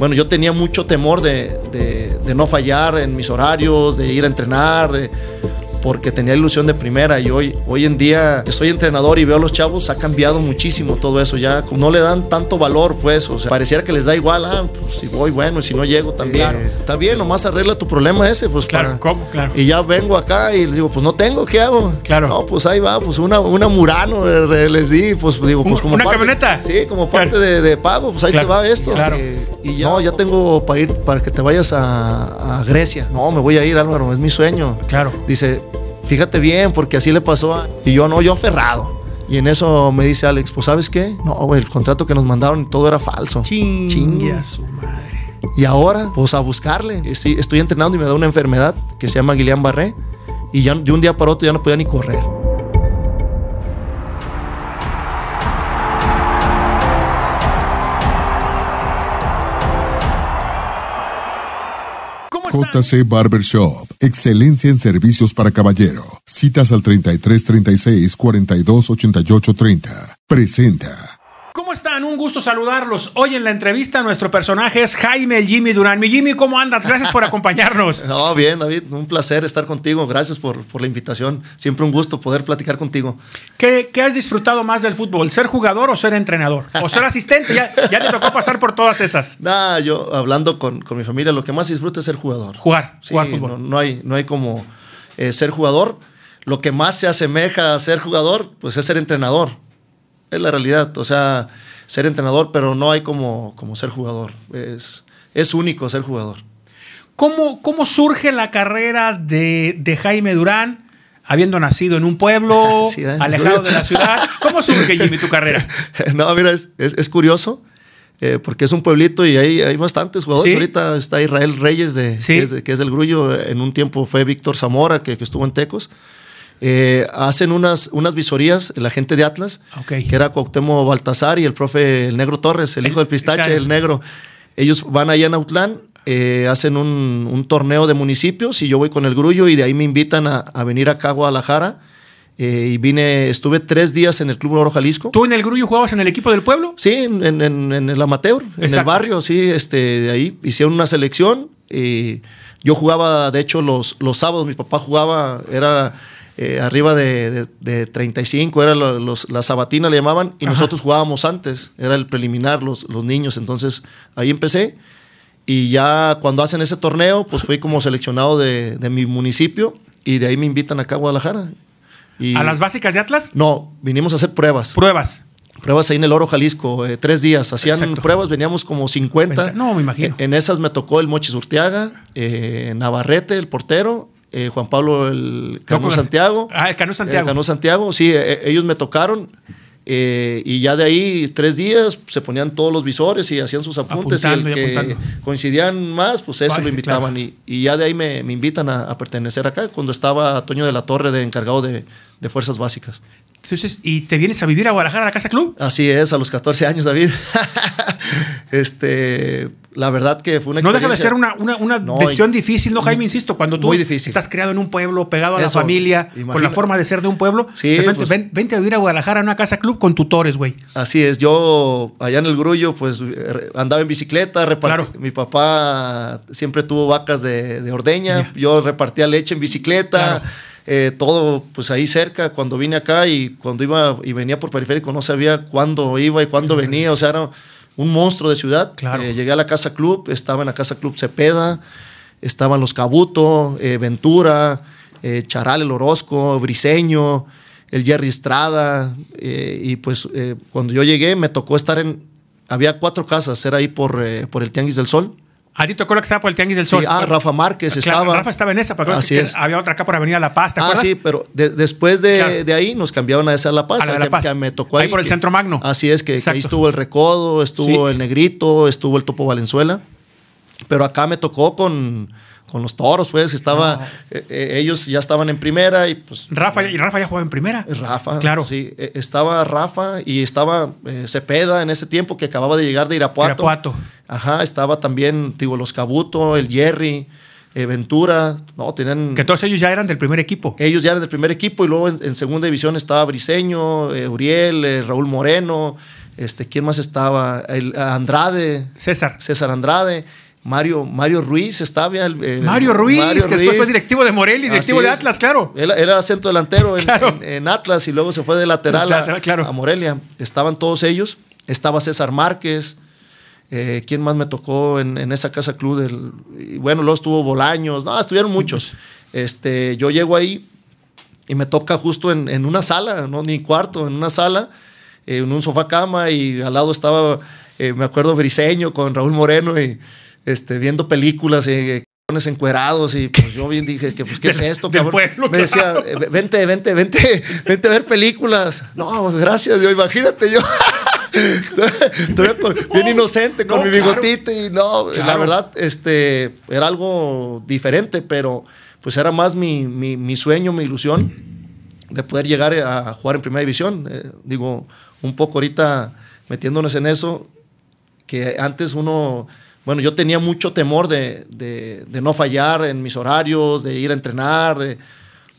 bueno, yo tenía mucho temor de, no fallar en mis horarios, de ir a entrenar porque tenía ilusión de primera y hoy, hoy en día que soy entrenador y veo a los chavos, ha cambiado muchísimo todo eso, ya no le dan tanto valor, pues, o sea, pareciera que les da igual, ah, pues si voy bueno y si no llego también, está bien, nomás arregla tu problema ese, pues claro, ¿cómo? claro. Y ya vengo acá y les digo, pues no tengo, ¿qué hago? Claro. No, pues ahí va, pues una, una Murano eh, les di, pues digo, pues como... Una camioneta. Sí, como parte de, pago, pues ahí te va esto. Claro. Eh, y ya, no, ya pues, tengo para ir, para que te vayas a Grecia. No, me voy a ir, Álvaro, es mi sueño. Claro. Dice, fíjate bien, porque así le pasó. A... Y yo no, yo aferrado. Y en eso me dice Alex, pues ¿sabes qué? No, güey, el contrato que nos mandaron todo era falso. Ching. Chingue a su madre. Y ahora, pues a buscarle. Estoy, estoy entrenando y me da una enfermedad que se llama Guillain Barré. Y ya, de un día para otro ya no podía ni correr. JC Barbershop. Excelencia en servicios para caballero. Citas al 33 36 42 88 30. Presenta. ¿Cómo están? Un gusto saludarlos. Hoy en la entrevista nuestro personaje es Jaime el Jimmy Durán. Mi Jimmy, ¿cómo andas? Gracias por acompañarnos. no, bien, David, un placer estar contigo. Gracias por, la invitación. Siempre un gusto poder platicar contigo. ¿Qué, has disfrutado más del fútbol? ¿Ser jugador o ser entrenador? ¿O ser asistente? Ya, te tocó pasar por todas esas. Nah, yo hablando con, mi familia, lo que más disfruto es ser jugador. Jugar, jugar fútbol. No, hay, no hay como eh, ser jugador. Lo que más se asemeja a ser jugador, pues es ser entrenador es la realidad. O sea, ser entrenador, pero no hay como, como ser jugador. Es, único ser jugador. ¿Cómo, ¿Cómo surge la carrera de, Jaime Durán? habiendo nacido en un pueblo ¿eh? alejado de la ciudad. ¿Cómo surge, Jimmy, tu carrera? No, mira, es, curioso. Eh, porque es un pueblito y hay, hay bastantes jugadores. Ahorita está Israel Reyes, de, que, es, del Grullo. En un tiempo fue Víctor Zamora, que, estuvo en Tecos. Eh, hacen unas, unas visorías, la gente de Atlas, que era Coctemo Baltasar y el profe el Negro Torres, el hijo del pistache, el negro. Ellos van allá en Autlán, eh, hacen un, torneo de municipios y yo voy con el grullo y de ahí me invitan a, venir acá a Guadalajara. Eh, y vine, estuve tres días en el Club Oro Jalisco. ¿Tú en el Grullo jugabas en el equipo del pueblo? Sí, en, el amateur, en el barrio, sí, este, de ahí hicieron una selección. Y yo jugaba, de hecho, los, los sábados, mi papá jugaba, era eh, arriba de, 35, era la, los, la sabatina le llamaban, y nosotros jugábamos antes, era el preliminar, los, los niños, entonces ahí empecé. Y ya cuando hacen ese torneo, pues fui como seleccionado de, mi municipio y de ahí me invitan acá a Guadalajara. Y ¿A las básicas de Atlas? No, vinimos a hacer pruebas. Pruebas. Pruebas ahí en el Oro Jalisco, eh, tres días. Hacían pruebas, veníamos como 50. No, me imagino. En, esas me tocó el Mochi Surtiaga, eh, Navarrete, el portero, eh, Juan Pablo el Cano Santiago. Ah, el Santiago. Santiago, sí, e, e, ellos me tocaron. Eh, y ya de ahí, tres días, se ponían todos los visores y hacían sus apuntes. y el que coincidían más, pues eso ah, lo invitaban. y, ya de ahí me, invitan a, pertenecer acá, cuando estaba Toño de la Torre de encargado de, de Fuerzas Básicas. ¿y te vienes a vivir a Guadalajara a la Casa Club? Así es, a los 14 años, David. este, la verdad que fue una experiencia. No deja de ser una, decisión difícil, ¿no, Jaime? Insisto, cuando tú estás creado en un pueblo, pegado a la familia, con la forma de ser de un pueblo, sí, pues. vente a vivir a Guadalajara a una Casa Club con tutores, güey. Así es, yo allá en el Grullo, pues andaba en bicicleta, repartía. mi papá siempre tuvo vacas de, ordeña, yo repartía leche en bicicleta. Eh, todo pues ahí cerca, cuando vine acá y cuando iba y venía por periférico no sabía cuándo iba y cuándo venía, o sea, era un monstruo de ciudad. Eh, llegué a la Casa Club, estaba en la Casa Club Cepeda, estaban los Cabuto, eh, Ventura, Charal el Orozco, Briseño, el Jerry Estrada, y pues cuando yo llegué me tocó estar en, había cuatro casas, era ahí por, por el Tianguis del Sol. A tocó lo que estaba por el Tianguis del Sol. Ah, Rafa Márquez estaba. Rafa estaba en esa, Así es. había otra acá por Avenida La Paz, Ah, sí, pero después de, ahí nos cambiaron a esa La Paz, me tocó ahí. por el Centro Magno. Así es, que, ahí estuvo el Recodo, estuvo el Negrito, estuvo el Topo Valenzuela. Pero acá me tocó con, con los toros, pues estaba, ah. eh, eh, ellos ya estaban en primera y pues... Rafa, y Rafa ya jugaba en primera. Rafa, claro. Sí, e, estaba Rafa y estaba eh, Cepeda en ese tiempo que acababa de llegar de Irapuato. Irapuato. Ajá, estaba también, digo, los Cabuto, el Jerry, eh, Ventura, ¿no? Tenían, que todos ellos ya eran del primer equipo. Ellos ya eran del primer equipo y luego en, segunda división estaba Briseño, eh, Uriel, eh, Raúl Moreno, este, ¿quién más estaba? El, Andrade. César. César Andrade. Mario, Mario Ruiz estaba Mario Ruiz, que después fue directivo de Morelia, directivo de Atlas, claro. Él, era centro delantero en, Atlas y luego se fue de lateral, a Morelia. Estaban todos ellos. Estaba César Márquez, eh, ¿Quién más me tocó en, en esa casa club? Del, y bueno, luego estuvo Bolaños, no, estuvieron muchos. Este, yo llego ahí y me toca justo en, en una sala, no ni cuarto, en una sala, eh, en un sofá cama y al lado estaba, eh, me acuerdo, Briseño con Raúl Moreno y este, viendo películas. y encuerados y pues yo bien dije que pues qué es esto, cabrón. me decía, vente, vente, vente, vente a ver películas. No, gracias, yo imagínate yo. bien inocente con mi bigotito y no, la verdad, este, era algo diferente, pero pues era más mi, mi, sueño, mi ilusión de poder llegar a jugar en primera división. Eh, digo, un poco ahorita metiéndonos en eso, que antes uno, bueno, yo tenía mucho temor de, de, no fallar en mis horarios, de ir a entrenar, eh,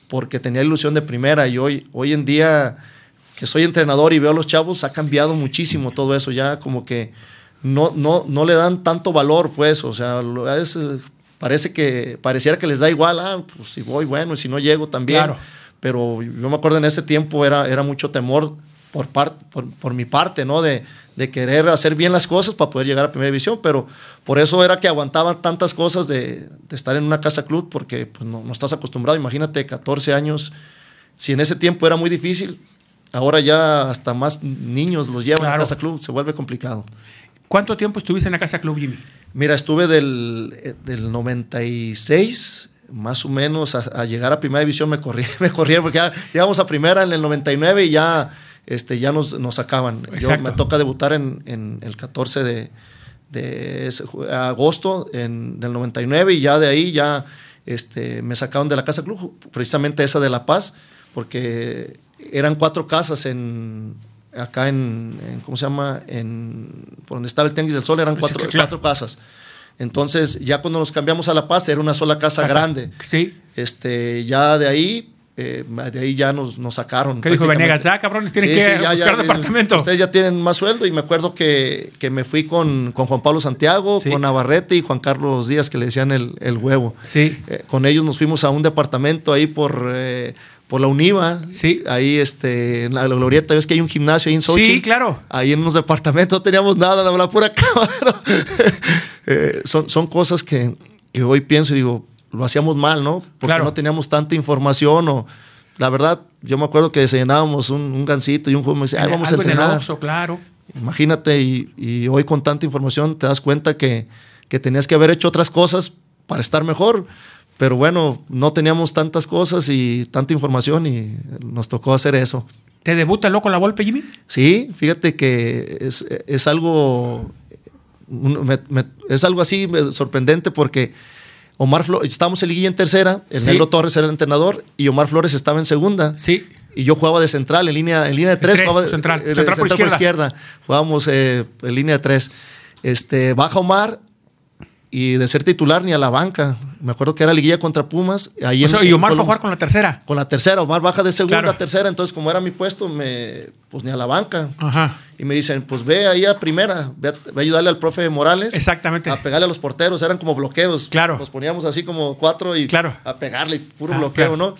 porque tenía ilusión de primera y hoy, hoy en día soy entrenador y veo a los chavos, ha cambiado muchísimo todo eso, ya como que no, no, no le dan tanto valor, pues, o sea, parece que, pareciera que les da igual, ah, pues, si voy, bueno, y si no llego también. Pero yo me acuerdo en ese tiempo era, era mucho temor por, parte por, mi parte, ¿no? De, querer hacer bien las cosas para poder llegar a primera división, pero por eso era que aguantaban tantas cosas de, estar en una casa club, porque pues, no, no, estás acostumbrado, imagínate, 14 años, si en ese tiempo era muy difícil, Ahora ya hasta más niños los llevan a Casa Club, se vuelve complicado. ¿Cuánto tiempo estuviste en la Casa Club, Jimmy? Mira, estuve del, 96 eh, más o menos a, llegar a primera división me corrieron, me corrieron porque ya llegamos a primera en el 99 y ya, este, ya nos, nos sacaban. Yo, me toca debutar en, el 14 de, agosto en, del 99 y ya de ahí ya este, me sacaron de la Casa Club, precisamente esa de La Paz, porque eran cuatro casas en acá en, ¿cómo se llama? En, por donde estaba el Tenguis del Sol eran cuatro, cuatro casas. Entonces, ya cuando nos cambiamos a La Paz, era una sola casa, grande. Sí. Este, ya de ahí, eh, de ahí ya nos, sacaron. ¿Qué dijo Venegas? Ya, ah, cabrones, tienen que buscar departamento. Ustedes ya tienen más sueldo. Y me acuerdo que, me fui con, Juan Pablo Santiago, con Navarrete y Juan Carlos Díaz, que le decían el, huevo. Sí. Eh, con ellos nos fuimos a un departamento ahí por... Eh, por la UNIVA. Sí. Ahí, este, en la glorieta, ves que hay un gimnasio ahí en Sochi. Sí, claro. Ahí en unos departamentos no teníamos nada, la verdad, pura cámara. Eh, son, son cosas que, hoy pienso y digo, lo hacíamos mal, ¿no? Porque no teníamos tanta información o, la verdad, yo me acuerdo que desayunábamos un, gancito y un juego me dice, vamos a entrenar. claro. Imagínate, y, hoy con tanta información te das cuenta que, que tenías que haber hecho otras cosas para estar mejor. Pero bueno, no teníamos tantas cosas y tanta información y nos tocó hacer eso. ¿Te debuta loco la golpe, Jimmy? Sí, fíjate que es, algo. es algo así sorprendente porque Omar Flores, estábamos en Liguilla en tercera, el Negro Torres era el entrenador y Omar Flores estaba en segunda. Sí. Y yo jugaba de central, en línea, en línea de tres. jugaba, central, central, por, izquierda. Jugábamos eh, en línea de tres. Este, baja Omar y de ser titular ni a la banca. Me acuerdo que era liguilla contra Pumas. Ahí y Omar va a jugar con la tercera. Con la tercera, Omar baja de segunda a tercera, entonces como era mi puesto, me, pues ni a la banca. Ajá. Y me dicen, pues ve ahí a primera, ve a, ayudarle al profe Morales. Exactamente. A pegarle a los porteros, eran como bloqueos. Claro. Nos poníamos así como cuatro y claro. a pegarle, puro ah, bloqueo, ¿no?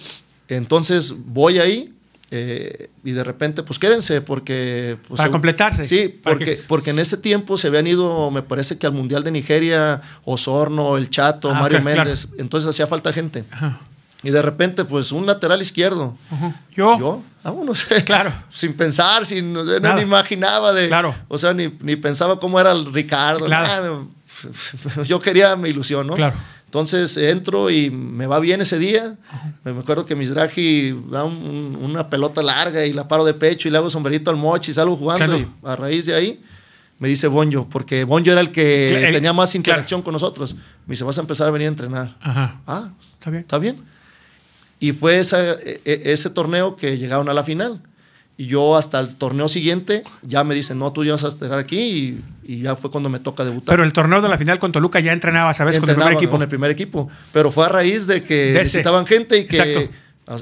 Entonces voy ahí eh, y de repente, pues quédense, porque. Pues, para completarse. Sí, porque, porque en ese tiempo se habían ido, me parece que al Mundial de Nigeria, Osorno, El Chato, ah, Mario Méndez. Entonces hacía falta gente. Y de repente, pues un lateral izquierdo. yo Yo. Ah, no sé, Claro. sin pensar, sin, no, imaginaba de. Claro. O sea, ni, pensaba cómo era el Ricardo. Claro. yo quería mi ilusión, ¿no? Claro. Entonces entro y me va bien ese día. Me acuerdo que Mizrahi da una pelota larga y la paro de pecho y le hago sombrerito al mochi y salgo jugando. Y a raíz de ahí me dice Bonjo, porque Bonjo era el que tenía más interacción con nosotros. Me dice, vas a empezar a venir a entrenar. Ajá. Ah, está bien. Está bien. Y fue e, e, ese torneo que llegaron a la final. Y yo hasta el torneo siguiente ya me dicen, no, tú ya vas a estar aquí y y ya fue cuando me toca debutar. Pero el torneo de la final con Toluca ya entrenaba, ¿sabes? con el primer equipo. Con el primer equipo, pero fue a raíz de que necesitaban gente y que...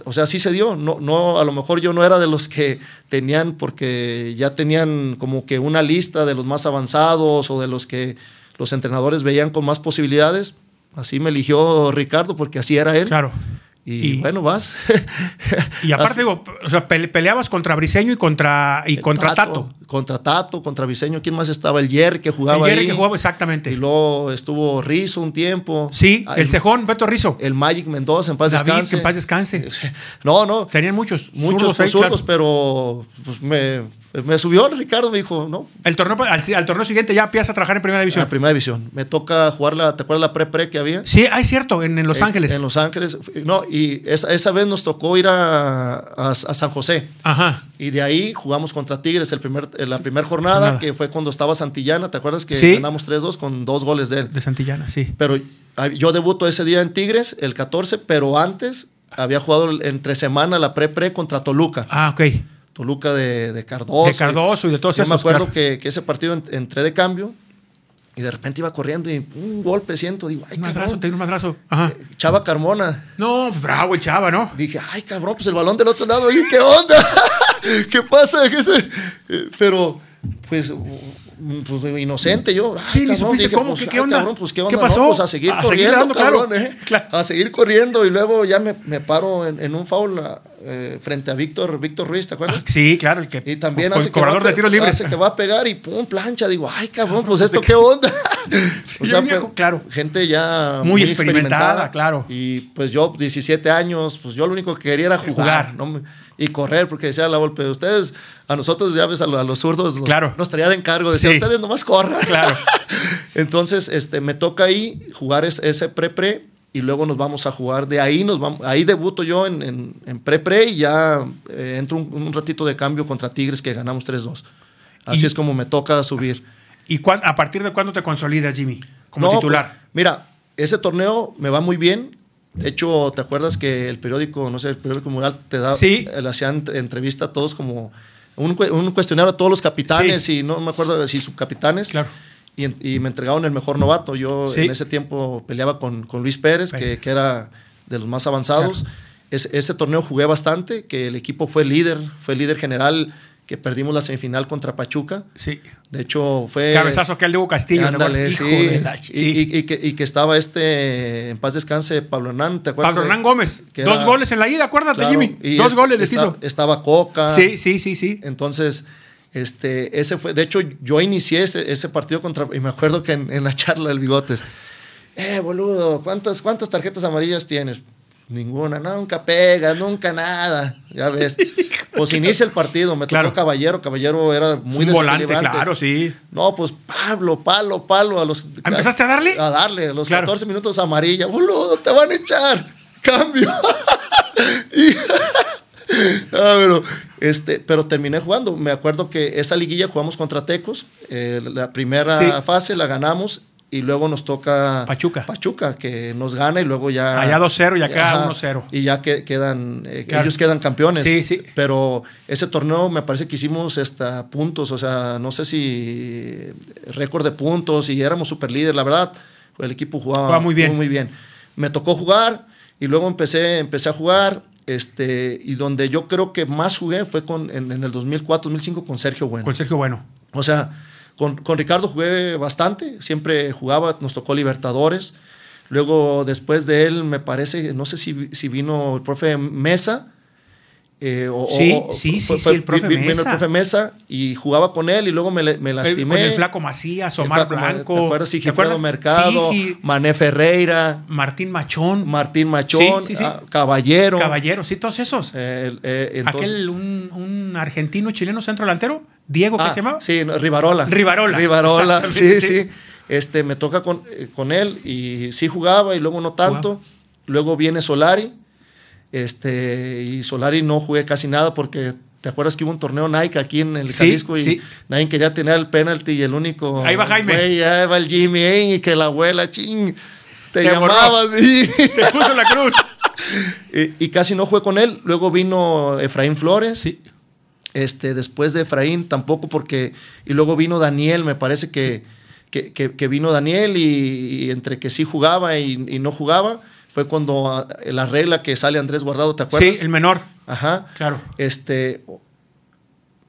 O sea, así se dio. No, no, a lo mejor yo no era de los que tenían, porque ya tenían como que una lista de los más avanzados o de los que los entrenadores veían con más posibilidades. Así me eligió Ricardo, porque así era él. Claro. Y, bueno, vas. y aparte digo, o sea, peleabas contra Briseño y contra, y contra Tato, Contra Tato, contra Briseño, ¿quién más estaba? El Yer que jugaba el ahí. que jugaba, exactamente. Y luego estuvo Rizo un tiempo. Sí, el, Cejón, Beto Rizo. El Magic Mendoza, en paz descanse. en paz descanse. No, no. Tenían muchos. Muchos consultos, pues, pero pues, me me subió Ricardo, me dijo, ¿no? El torneo, al, torneo siguiente ya empiezas a trabajar en primera división. En ah, primera división. Me toca jugar la, ¿te acuerdas la pre-pre que había? Sí, ah, es cierto, en, Los Ángeles. En Los Ángeles, no, y esa, vez nos tocó ir a, San José. Ajá. Y de ahí jugamos contra Tigres el primer, eh, la primera jornada, que fue cuando estaba Santillana, ¿te acuerdas que ganamos 3-2 con dos goles de él? De Santillana, sí. Pero ah, yo debuto ese día en Tigres, el 14, pero antes había jugado entre semana la pre-pre contra Toluca. Ah, ok Toluca de, de Cardoso. De Cardoso y, de todos Yo me acuerdo que, que, ese partido entré de cambio y de repente iba corriendo y un golpe siento. Digo, ay, qué. tengo un madrazo. Eh, Chava Carmona. No, pues, bravo el Chava, ¿no? Dije, ay, cabrón, pues el balón del otro lado. Oye, ¿qué onda? ¿Qué pasa? Eh, pero, pues, pues, inocente yo. sí, ni supiste cómo, pues, pues, ¿qué, onda? ¿qué pasó? a seguir corriendo, cabrón, Eh, A seguir corriendo y luego ya me, me paro en, en un foul a, eh, frente a Víctor, Víctor Ruiz, ¿te acuerdas? Ah, sí, claro, el que. Y también hace que va, de va a pegar y pum, plancha. Digo, ay, cabrón, pues esto qué onda. o sea, claro. Gente ya muy, experimentada, claro. Y pues yo, 17 años, pues yo lo único que quería era jugar. y correr, porque decía la golpe de ustedes, a nosotros ya ves, a, los zurdos nos, claro. traía de encargo, decía, ustedes nomás corran. Claro. Entonces, este, me toca ahí jugar ese pre-pre y luego nos vamos a jugar. De ahí nos vamos, ahí debuto yo en pre-pre y ya eh, entro un, ratito de cambio contra Tigres que ganamos 3-2. Así es como me toca subir. ¿Y a partir de cuándo te consolidas, Jimmy, como titular? Pues, mira, ese torneo me va muy bien. De hecho, ¿te acuerdas que el periódico, no sé, el periódico Mural te da, sí. Eh, le hacían entrevista a todos como un, cuestionario a todos los capitanes y no me acuerdo si subcapitanes. Claro y, me entregaron el mejor novato. Yo en ese tiempo peleaba con, Luis Pérez, que, era de los más avanzados. ese torneo jugué bastante, que el equipo fue líder, fue líder general, que perdimos la semifinal contra Pachuca. Sí. De hecho, fue... Cabezazo que el de Castillo. sí. Y, que, y, que, estaba este, en paz descanse, Pablo Hernán, ¿te acuerdas? Pablo Hernán Gómez. Dos goles en la ida, acuérdate, Jimmy. Dos goles les Estaba Coca. Sí, sí, sí, sí. Entonces... Este, ese fue, de hecho, yo inicié ese, partido contra, y me acuerdo que en, la charla del Bigotes, eh, boludo, ¿cuántas, cuántas tarjetas amarillas tienes? Ninguna, nunca pega nunca nada, ya ves. Pues inicia el partido, me tocó Caballero, Caballero era muy Un volante, claro, sí. No, pues Pablo, palo, palo a los... ¿Ah, ¿Empezaste a darle? A darle, a los 14 minutos amarilla, boludo, te van a echar, cambio. y, Ah, pero, este, pero terminé jugando. Me acuerdo que esa liguilla jugamos contra Tecos. Eh, la primera fase la ganamos y luego nos toca Pachuca. Pachuca, que nos gana y luego ya. Allá 2-0 y acá 1-0. Y ya que, quedan, eh, ellos quedan campeones. Sí, Pero ese torneo me parece que hicimos hasta puntos, o sea, no sé si récord de puntos y éramos super líder, la verdad. El equipo jugaba, muy bien. bien. Me tocó jugar y luego empecé, empecé a jugar este, y donde yo creo que más jugué fue con, en, el 2004, 2005 con Sergio Bueno. Con Sergio Bueno. O sea, con, Ricardo jugué bastante, siempre jugaba, nos tocó Libertadores. Luego, después de él, me parece, no sé si, si vino el profe Mesa, eh, o, sí, sí, sí, el profe Mesa. profe Mesa y jugaba con él y luego me, lastimé. Con el flaco Macías, Omar Blanco. ¿Te acuerdas? Mercado, Mané Ferreira. Martín Machón. Martín Machón, ah, Caballero. Caballero, sí, todos esos. Eh, eh, Aquel, un, argentino, chileno, centro delantero. Diego, ¿qué ah, se llamaba? Sí, Rivarola. Rivarola. sí, sí. Este, me toca con, él y sí jugaba y luego no tanto. Luego viene Solari este, y Solari no jugué casi nada porque ¿Te acuerdas que hubo un torneo Nike aquí en el Jalisco y nadie quería tener el penalti y el único. Ahí va Jaime. ahí va el Jimmy, y que la abuela, ching. Te, llamaba llamabas, Te puso la cruz. y, casi no jugué con él. Luego vino Efraín Flores. Sí. Este, después de Efraín tampoco, porque. Y luego vino Daniel, me parece que, que, vino Daniel y, entre que sí jugaba y no jugaba fue cuando ah, la regla que sale Andrés Guardado, ¿te acuerdas? Sí, el menor. Ajá. Claro. Este,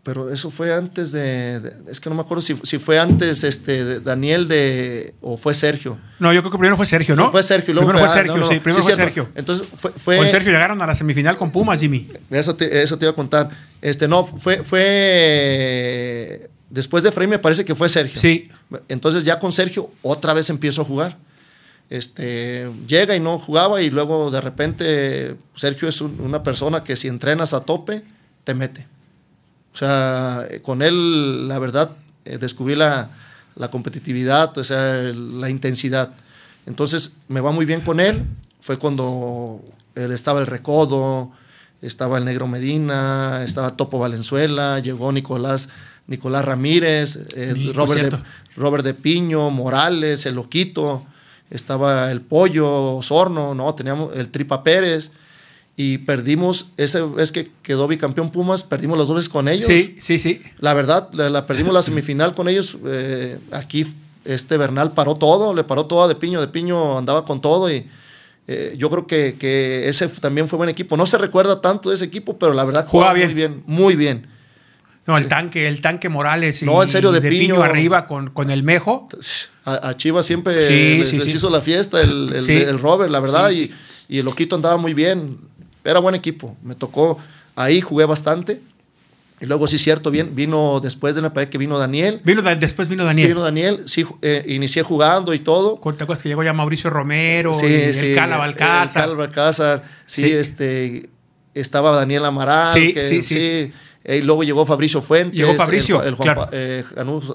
pero eso fue antes de, es que no me acuerdo si, fue antes este de Daniel de o fue Sergio. No, yo creo que primero fue Sergio, ¿no? Fue, Sergio, luego primero fue, ah, Sergio, sí, primero fue Sergio. Entonces fue, fue con Sergio llegaron a la semifinal con Pumas, Jimmy. Eso te, iba a contar. Este, no, fue fue después de frame me parece que fue Sergio. Sí. Entonces ya con Sergio otra vez empiezo a jugar este, llega y no jugaba y luego de repente Sergio es una persona que si entrenas a tope, te mete. O sea, con él, la verdad, eh, descubrí la, competitividad, o sea, la intensidad. Entonces, me va muy bien con él. Fue cuando él estaba el Recodo, estaba el Negro Medina, estaba Topo Valenzuela, llegó Nicolás, Nicolás Ramírez, eh, Robert, de, Robert de Piño, Morales, el Loquito estaba el Pollo, Osorno, ¿no? Teníamos el Tripa Pérez y perdimos, esa vez que quedó bicampeón Pumas, perdimos las dos veces con ellos. Sí, sí, sí. La verdad, la, perdimos la semifinal con ellos. Eh, aquí este Bernal paró todo, le paró todo a De Piño, De Piño andaba con todo y eh, yo creo que, que, ese también fue buen equipo. No se recuerda tanto de ese equipo, pero la verdad jugaba bien. muy bien, muy bien. No, el tanque, el tanque Morales y, no, en serio, de, de piño, arriba con, con el Mejo. A, Chivas siempre sí, les, hizo la fiesta el, el, Robert, la verdad, y, y el Loquito andaba muy bien. Era buen equipo. Me tocó ahí, jugué bastante. Y luego, sí, cierto, bien, vino después de la pared que vino Daniel. Vino, después vino Daniel. Vino Daniel, sí, eh, inicié jugando y todo. ¿Te acuerdas que llegó ya Mauricio Romero? el Cala Balcázar. El sí, este, estaba Daniel Amaral. sí, sí. sí eh, luego llegó Fabricio Fuentes. Llegó Fabricio. El, Juan eh,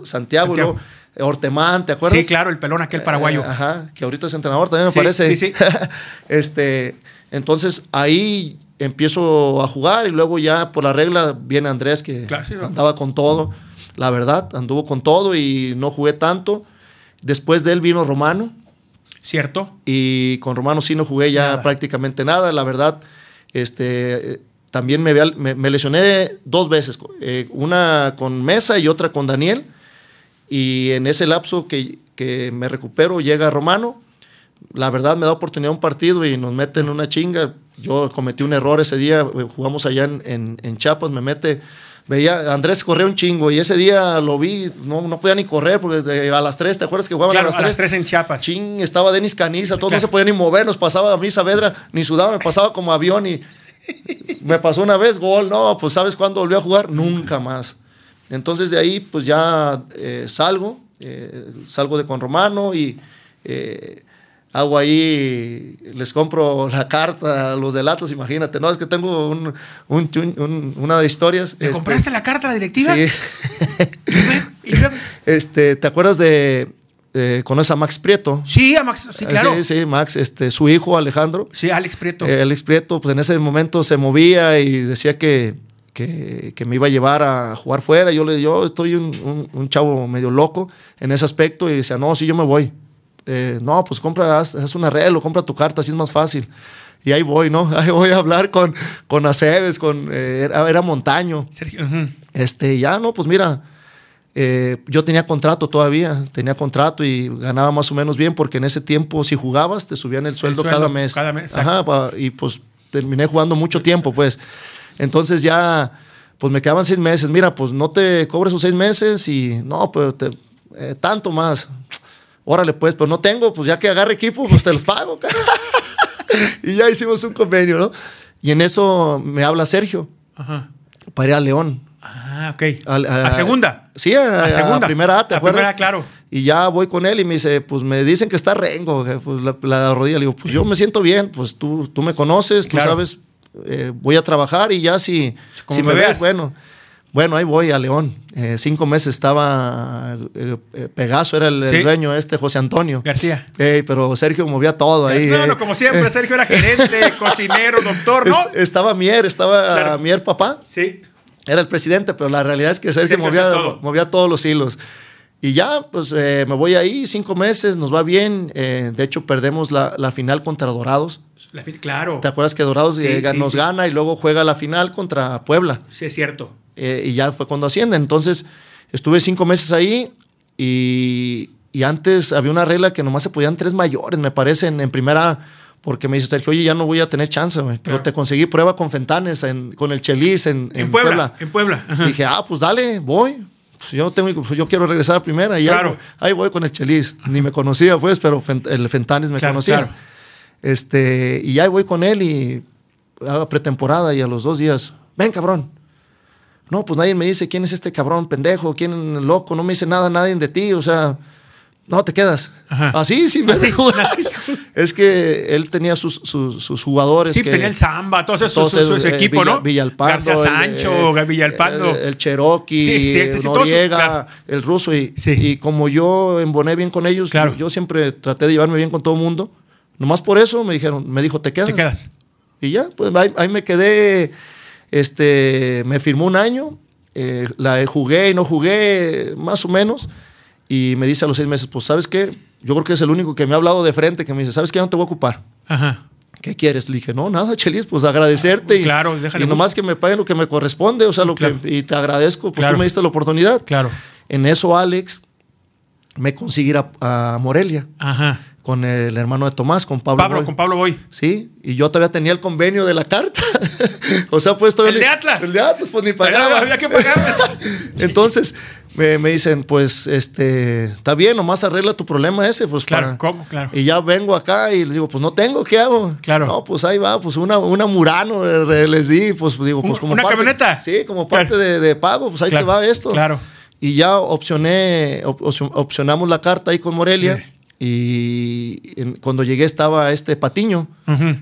Santiago, Luego, Ortemán, ¿te acuerdas? Sí, claro, el pelón aquel eh, paraguayo. ajá, que ahorita es entrenador también me parece. Sí, sí. este, entonces ahí empiezo a jugar y luego ya por la regla viene Andrés que andaba con todo. La verdad, anduvo con todo y no jugué tanto. Después de él vino Romano. Cierto. Y con Romano sí no jugué ya prácticamente nada. La verdad, este también me, me, lesioné dos veces, eh, una con Mesa y otra con Daniel. Y en ese lapso que, que me recupero llega Romano. La verdad me da oportunidad un partido y nos meten una chinga. Yo cometí un error ese día, eh, jugamos allá en, en, Chiapas, me mete veía, Andrés corría un chingo y ese día lo vi, no, no podía ni correr porque a las 3, ¿te acuerdas que jugaban a las 3? A en Chiapas. Ching, estaba Denis Caniza, todos no se podían ni mover, nos pasaba a mí Saavedra, ni sudaba, me pasaba como avión y Me pasó una vez gol, no, pues ¿sabes cuándo volvió a jugar? Nunca más. Entonces de ahí pues ya eh, salgo, eh, salgo de con Romano y eh, hago ahí, les compro la carta los delatos, imagínate, no, es que tengo una de historias. ¿Te este, compraste la carta la directiva? Sí. Este, ¿Te acuerdas de eh, ¿Conoces a Max Prieto? Sí, a Max, sí, eh, claro. Sí, sí, Max, este, su hijo Alejandro. Sí, Alex Prieto. Eh, Alex Prieto, pues en ese momento se movía y decía que, que, me iba a llevar a jugar fuera. Yo le yo estoy un, chavo medio loco en ese aspecto y decía, no, sí, yo me voy. Eh, no, pues compra, haz, una un arreglo, compra tu carta, así es más fácil. Y ahí voy, ¿no? Ahí voy a hablar con, con Aceves, con, era, Montaño. Sergio, Este, ya, no, pues mira, eh, yo tenía contrato todavía, tenía contrato y ganaba más o menos bien porque en ese tiempo si jugabas te subían el sueldo, cada mes. Cada mes Ajá, y pues terminé jugando mucho tiempo, pues. Entonces ya, pues me quedaban seis meses. Mira, pues no te cobres esos seis meses y no, pues eh, tanto más. Órale, pues, pero no tengo, pues ya que agarre equipo, pues te los pago. y ya hicimos un convenio, ¿no? Y en eso me habla Sergio para ir a León. Ah, ok. A, segunda. Sí, a, segunda. primera A, ¿te acuerdas? primera, claro. Y ya voy con él y me dice, pues me dicen que está rengo, pues, la, rodilla. Le digo, pues yo me siento bien, pues tú, tú me conoces, tú sabes, eh, voy a trabajar y ya si, pues, si me, ves, bueno. Bueno, ahí voy a León. Eh, cinco meses estaba eh, Pegaso, era el, dueño este, José Antonio. García. pero Sergio movía todo ahí. Claro, como siempre, Sergio era gerente, cocinero, doctor, ¿no? estaba Mier, estaba Mier papá. Sí era el presidente, pero la realidad es que Sergio, movía, todos los hilos. Y ya, pues eh, me voy ahí cinco meses, nos va bien. Eh, de hecho, perdemos la, final contra Dorados. claro. ¿Te acuerdas que Dorados eh, nos gana y luego juega la final contra Puebla? Sí, es cierto. y ya fue cuando asciende. Entonces, estuve cinco meses ahí y, antes había una regla que nomás se podían tres mayores, me parece, en primera porque me dice Sergio, oye, ya no voy a tener chance, Pero te conseguí prueba con Fentanes, con el Chelis en, Puebla, En Puebla. Dije, ah, pues dale, voy. Pues yo no tengo, pues yo quiero regresar a primera. ahí, voy con el Chelis. Ni me conocía, pues, pero el Fentanes me conocía. Este, y ahí voy con él y hago pretemporada y a los dos días, ven, cabrón. No, pues nadie me dice quién es este cabrón pendejo, quién es loco, no me dice nada nadie de ti, o sea, no, te quedas. Así, sí, Así, Es que él tenía sus, jugadores. Sí, tenía el Zamba, todos esos su, eh, equipo, ¿no? Villalpando. García Sancho, el, eh, Villalpando. El, Cherokee, el Noriega, el ruso. Y, como yo emboné bien con ellos, yo siempre traté de llevarme bien con todo el mundo. Nomás por eso me dijeron, me dijo, ¿te quedas? Te quedas. Y ya, pues ahí, me quedé. Este, me firmó un año. Eh, la jugué y no jugué, más o menos. Y me dice a los seis meses, pues, ¿sabes qué? Yo creo que es el único que me ha hablado de frente, que me dice, ¿sabes qué? no te voy a ocupar. Ajá. ¿Qué quieres? Le dije, no, nada, Chelis, pues agradecerte. claro, y, y pues. nomás que me paguen lo que me corresponde, o sea, lo que, y te agradezco, Pues tú me diste la oportunidad. Claro. En eso, Alex me conseguí a, a Morelia. Ajá con el hermano de Tomás, con Pablo. Pablo, con Pablo voy Sí, y yo todavía tenía el convenio de la carta. o sea, pues todavía. El de Atlas. El de Atlas, pues ni pagaba. Había que pagar. Entonces, me, dicen, pues, este, está bien, nomás arregla tu problema ese, pues, claro, claro. Y ya vengo acá y les digo, pues, no tengo, ¿qué hago? Claro. No, pues ahí va, pues, una, una Murano eh, les di, pues, pues digo, pues, como ¿Una camioneta? Sí, como parte de, pago, pues ahí te va esto. Claro. Y ya opcioné, opcionamos la carta ahí con Morelia. Y cuando llegué estaba este Patiño,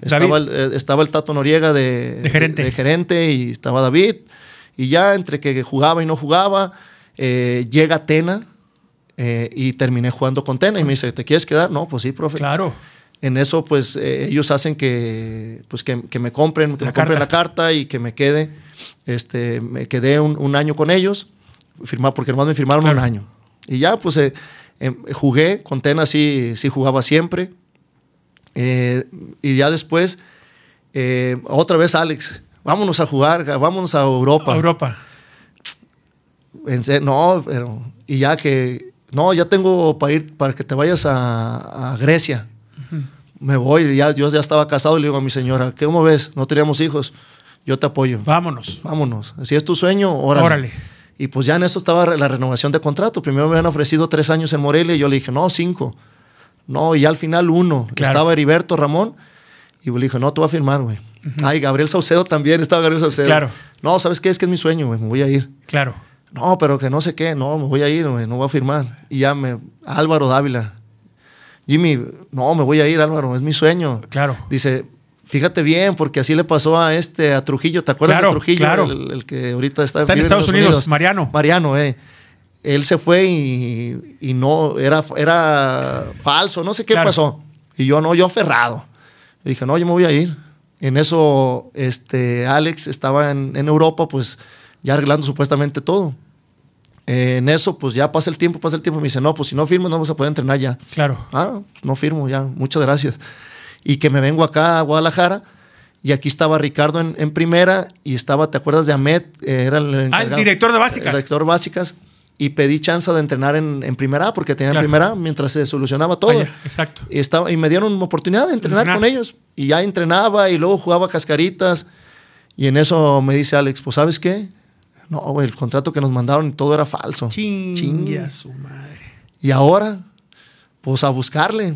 estaba, el, eh, estaba, el, Tato Noriega de, gerente. de, gerente. y estaba David. Y ya entre que jugaba y no jugaba, eh, llega Tena eh, y terminé jugando con Tena y me dice, ¿te quieres quedar? No, pues sí, profe. Claro. En eso, pues eh, ellos hacen que, pues, que, me compren, que la me carta. la carta y que me quede. Este, me quedé un, año con ellos, porque hermano me firmaron un año. Y ya, pues em, jugué con Tena, sí, sí jugaba siempre. y ya después, otra vez Alex, vámonos a jugar, vámonos a Europa. A Europa no, pero, y ya que, no, ya tengo para ir, para que te vayas a, Grecia. Me voy, ya, yo ya estaba casado y le digo a mi señora, ¿qué, ¿cómo ves? No teníamos hijos, yo te apoyo. Vámonos. Vámonos. Si es tu sueño, órale. Y pues ya en eso estaba la renovación de contrato. Primero me habían ofrecido tres años en Morelia y yo le dije, no, cinco. No, y al final uno. Estaba Heriberto Ramón y le dije, no, tú vas a firmar, güey. Ay, Gabriel Saucedo también, estaba Gabriel Saucedo. Claro. No, ¿sabes qué? Es que es mi sueño, me voy a ir. Claro no, pero que no sé qué, no, me voy a ir, no voy a firmar. Y ya me, Álvaro Dávila, Jimmy, no, me voy a ir, Álvaro, es mi sueño. Claro. Dice, fíjate bien, porque así le pasó a este, a Trujillo, ¿te acuerdas de Trujillo? Claro. El, que ahorita está, en Estados Unidos, Unidos, Mariano. Mariano, eh. Él se fue y, no, era, era falso, no sé qué pasó. Y yo no, yo aferrado. Y dije, no, yo me voy a ir. En eso, este, Alex estaba en Europa, pues ya arreglando supuestamente todo. Eh, en eso, pues ya pasa el tiempo, pasa el tiempo. Me dice, no, pues si no firmo, no vamos a poder entrenar ya. Claro. Ah, no firmo ya, muchas gracias. Y que me vengo acá a Guadalajara. Y aquí estaba Ricardo en, primera y estaba, ¿te acuerdas de Ahmed? Eh, era el, ah, director de básicas. El director básicas. Y pedí chance de entrenar en, primera porque tenía en primera mientras se solucionaba todo. exacto. Y, estaba, y me dieron oportunidad de entrenar, entrenar, con ellos. Y ya entrenaba y luego jugaba cascaritas. Y en eso me dice Alex, pues ¿sabes qué? No, el contrato que nos mandaron y todo era falso. a su madre. Y ahora, pues a buscarle.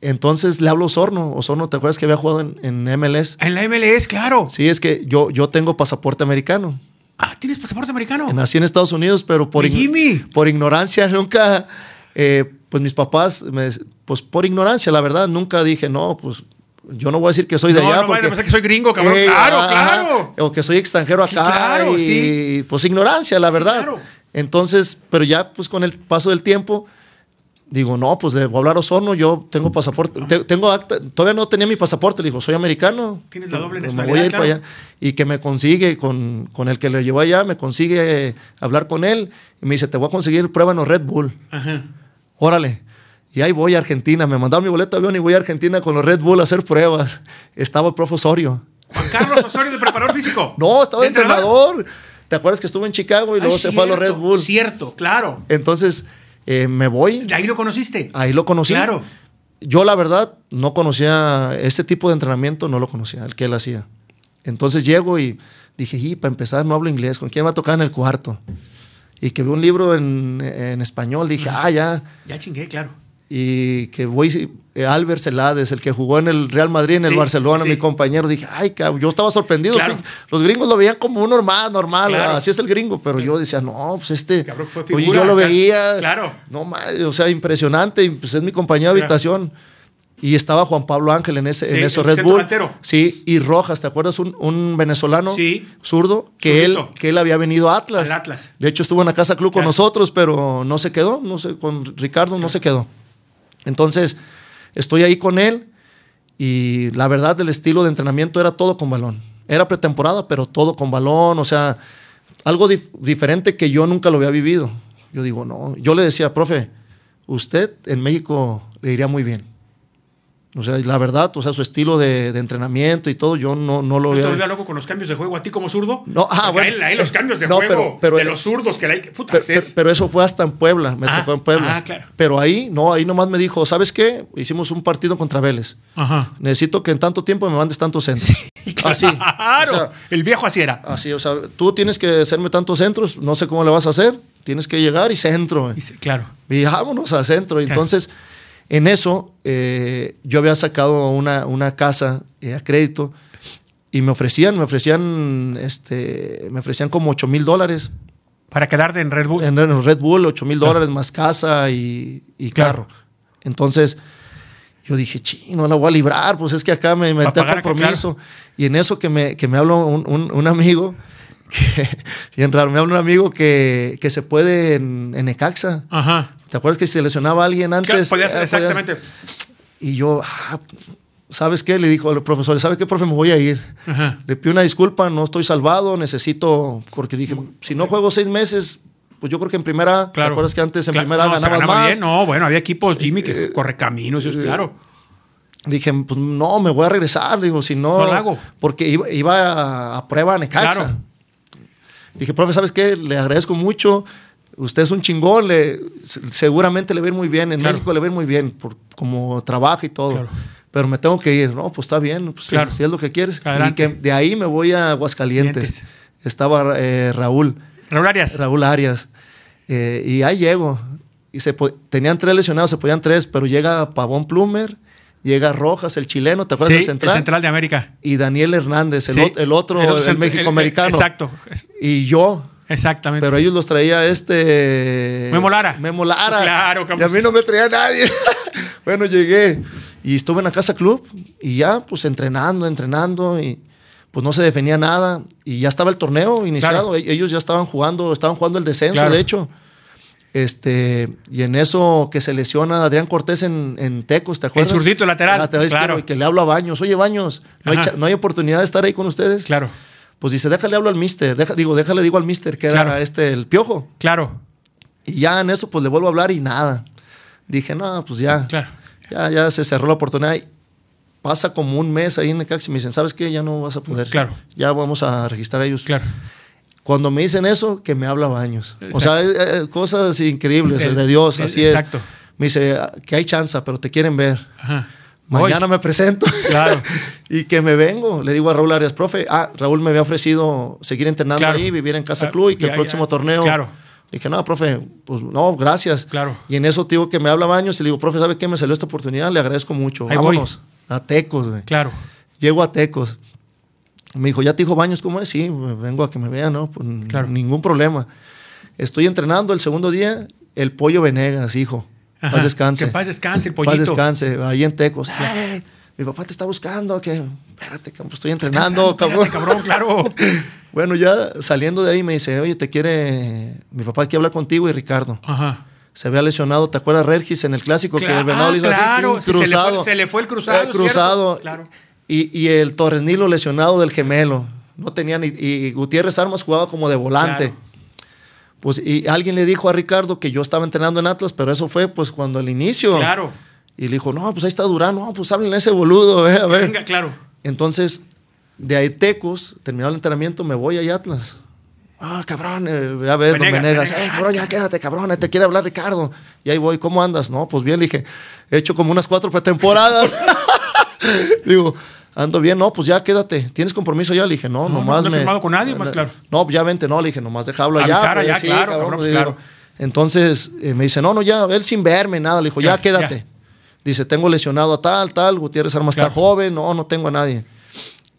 Entonces le hablo a Osorno. Osorno, ¿te acuerdas que había jugado en, en, MLS? En la MLS, claro. Sí, es que yo, yo tengo pasaporte americano. Ah, ¿tienes pasaporte americano? Nací en Estados Unidos, pero por, por ignorancia nunca, eh, pues mis papás, pues por ignorancia, la verdad, nunca dije, no, pues yo no voy a decir que soy de allá. No, que soy gringo, cabrón. Eh, claro, claro. O que soy extranjero acá. claro, y, Pues ignorancia, la verdad. claro. Entonces, pero ya pues con el paso del tiempo, digo, no, pues debo voy a hablar a yo tengo pasaporte, tengo acta, todavía no tenía mi pasaporte, le digo, soy americano. Tienes la doble pues, voy para allá. Y que me consigue, con, el que lo llevó allá, me consigue eh, hablar con él. Y me dice, te voy a conseguir, pruébanos Red Bull. Órale. Y ahí voy a Argentina, me mandaron mi boleto de avión y voy a Argentina con los Red Bull a hacer pruebas. Estaba el profesorio. Juan Carlos Osorio, de preparador físico. No, estaba el entrenador? ¿Te acuerdas que estuve en Chicago y luego se fue a los Red Bull? Cierto, claro. Entonces, eh, me voy. ¿Y ahí lo conociste? Ahí lo conocí. Claro. Yo, la verdad, no conocía este tipo de entrenamiento, no lo conocía, el que él hacía. Entonces llego y dije, y para empezar, no hablo inglés, ¿con quién va a tocar en el cuarto? Y que vi un libro en, en español, dije, ah, ya. Ya chingué, claro y que voy, eh, Albert Celades, el que jugó en el Real Madrid, en el Barcelona, mi compañero, dije, ay, yo estaba sorprendido. Los gringos lo veían como un normal, normal, así es el gringo, pero yo decía, no, pues este, yo lo veía, claro. no, o sea, impresionante, pues es mi compañero de habitación. Y estaba Juan Pablo Ángel en ese, en ese Red Bull. Sí, y Rojas, ¿te acuerdas? Un, venezolano zurdo que él, que él había venido a Atlas. De hecho, estuvo en la Casa Club con nosotros, pero no se quedó, no sé, con Ricardo no se quedó. Entonces, estoy ahí con él y la verdad del estilo de entrenamiento era todo con balón. Era pretemporada, pero todo con balón, o sea, algo diferente que yo nunca lo había vivido. Yo digo, no, yo le decía, profe, usted en México le iría muy bien o sea, la verdad, o sea, su estilo de, entrenamiento y todo, yo no, no lo veo. ¿Te volvía loco con los cambios de juego a ti como zurdo? No, ah, bueno. Ahí los cambios de juego de los zurdos que la hay que. Puta, pero, es. pero, eso fue hasta en Puebla, me ah, tocó en Puebla. Ah, claro. Pero ahí, no, ahí nomás me dijo, ¿sabes qué? Hicimos un partido contra Vélez. Ajá. Necesito que en tanto tiempo me mandes tantos centros. así. el viejo así era. Así, o sea, tú tienes que hacerme tantos centros, no sé cómo le vas a hacer, tienes que llegar y centro. claro. Y vámonos a centro. Entonces en eso, eh, yo había sacado una, casa eh, a crédito y me ofrecían, me ofrecían, este, me ofrecían como 8 mil dólares. ¿Para quedarte en Red Bull? En, Red Bull, 8 mil dólares más casa y, carro. Entonces, yo dije, chino, no la voy a librar, pues es que acá me metí compromiso. Y en eso que me, que habló un, amigo, que, y en raro, me habla un amigo que, se puede en, en Ecaxa. Ajá. ¿Te acuerdas que se lesionaba a alguien antes? Eh, exactamente. Y yo, ah, ¿sabes qué? Le dijo al profesor, ¿sabes qué, profe? Me voy a ir. Le pido una disculpa, no estoy salvado, necesito, porque dije, si no juego seis meses, pues yo creo que en primera, ¿te acuerdas que antes en primera ganabas ganaba más? No, bueno, había equipos, eh, Jimmy, que eh, corre caminos, es claro. Dije, pues no, me voy a regresar, digo, si no, hago. porque iba, a, prueba a Necaxa. Dije, profe, ¿sabes qué? Le agradezco mucho usted es un chingón, seguramente le va muy bien, en México le va muy bien, por, como trabaja y todo. Pero me tengo que ir, no, pues está bien, pues, si, es lo que quieres. Y que de ahí me voy a Aguascalientes. Estaba eh, Raúl. Raúl Arias. Raúl Arias. Eh, y ahí llego. Y se tenían tres lesionados, se podían tres, pero llega Pavón Plumer, llega Rojas, el chileno, ¿te acuerdas del central? El central de América. Y Daniel Hernández, el, otro, el, el, el mexicoamericano. Exacto. Y yo, Exactamente. Pero ellos los traía este. Me Lara. Memo Lara. Claro, Y a mí no me traía nadie. bueno, llegué y estuve en la casa club y ya, pues entrenando, entrenando y pues no se defendía nada y ya estaba el torneo iniciado. E-, ellos ya estaban jugando, estaban jugando el descenso, de hecho. Este, y en eso que se lesiona Adrián Cortés en, en Tecos, ¿te acuerdas? El zurdito lateral. claro. y que le hablo a Baños. Oye, Baños, no hay oportunidad de estar ahí con ustedes. Claro pues dice, déjale hablo al mister, digo, déjale digo al mister, que era este, el piojo. Claro. Y ya en eso, pues le vuelvo a hablar y nada. Dije, no, pues ya. Claro. Ya, se cerró la oportunidad. Pasa como un mes ahí en el y me dicen, ¿sabes qué? Ya no vas a poder. Claro. Ya vamos a registrar a ellos. Claro. Cuando me dicen eso, que me habla Baños. O sea, eh, eh, cosas increíbles, de Dios, eh, así es. Exacto. Me dice, que hay chance, pero te quieren ver. Ajá mañana me presento y que me vengo. Le digo a Raúl Arias, profe, ah, Raúl me había ofrecido seguir entrenando ahí, vivir en Casa ah, Club y que el próximo torneo. Claro. dije, no, profe, pues no, gracias. Claro. Y en eso, digo que me habla Baños y le digo, profe, ¿sabe qué? Me salió esta oportunidad, le agradezco mucho. Vámonos a Tecos, Claro. Llego a Tecos. Me dijo, ¿ya te dijo Baños cómo es? Sí, vengo a que me vea, ¿no? Pues, claro. Ningún problema. Estoy entrenando el segundo día, el pollo Venegas, hijo paz descanse. Que paz descanse, el Paz descanse, ahí en Tecos. mi papá te está buscando, que espérate, estoy entrenando, cabrón. cabrón, claro. bueno, ya saliendo de ahí me dice, oye, te quiere, mi papá quiere hablar contigo y Ricardo. Ajá. Se había lesionado, ¿te acuerdas Regis en el clásico que el Venado hizo ah, claro. cruzado. Se le, fue, el cruzado. Eh, cruzado. Claro. Y, y, el Torres Nilo lesionado del gemelo. No tenía ni y Gutiérrez Armas jugaba como de volante. Pues, y alguien le dijo a Ricardo que yo estaba entrenando en Atlas, pero eso fue pues cuando al inicio. Claro. Y le dijo, no, pues ahí está Durán, no, pues háblenle ese boludo, eh, a ver. Venga, claro. Entonces, de Aetecos, terminado el entrenamiento, me voy a Atlas. Ah, cabrón, a eh, ya ves, me don Eh, cabrón, ya quédate, cabrón, eh, te quiere hablar Ricardo. Y ahí voy, ¿cómo andas? No, pues bien, le dije, he hecho como unas cuatro pretemporadas. Digo, ando bien, no, pues ya quédate, ¿tienes compromiso ya? Le dije, no, nomás no, no he firmado con nadie, más claro. No, ya vente, no, le dije, nomás déjalo pues, allá. sí, claro, pues, claro. Entonces eh, me dice, no, no, ya, él sin verme, nada, le dijo, ya, quédate. Dice, tengo lesionado a tal, tal, Gutiérrez Armas está joven, no, no tengo a nadie.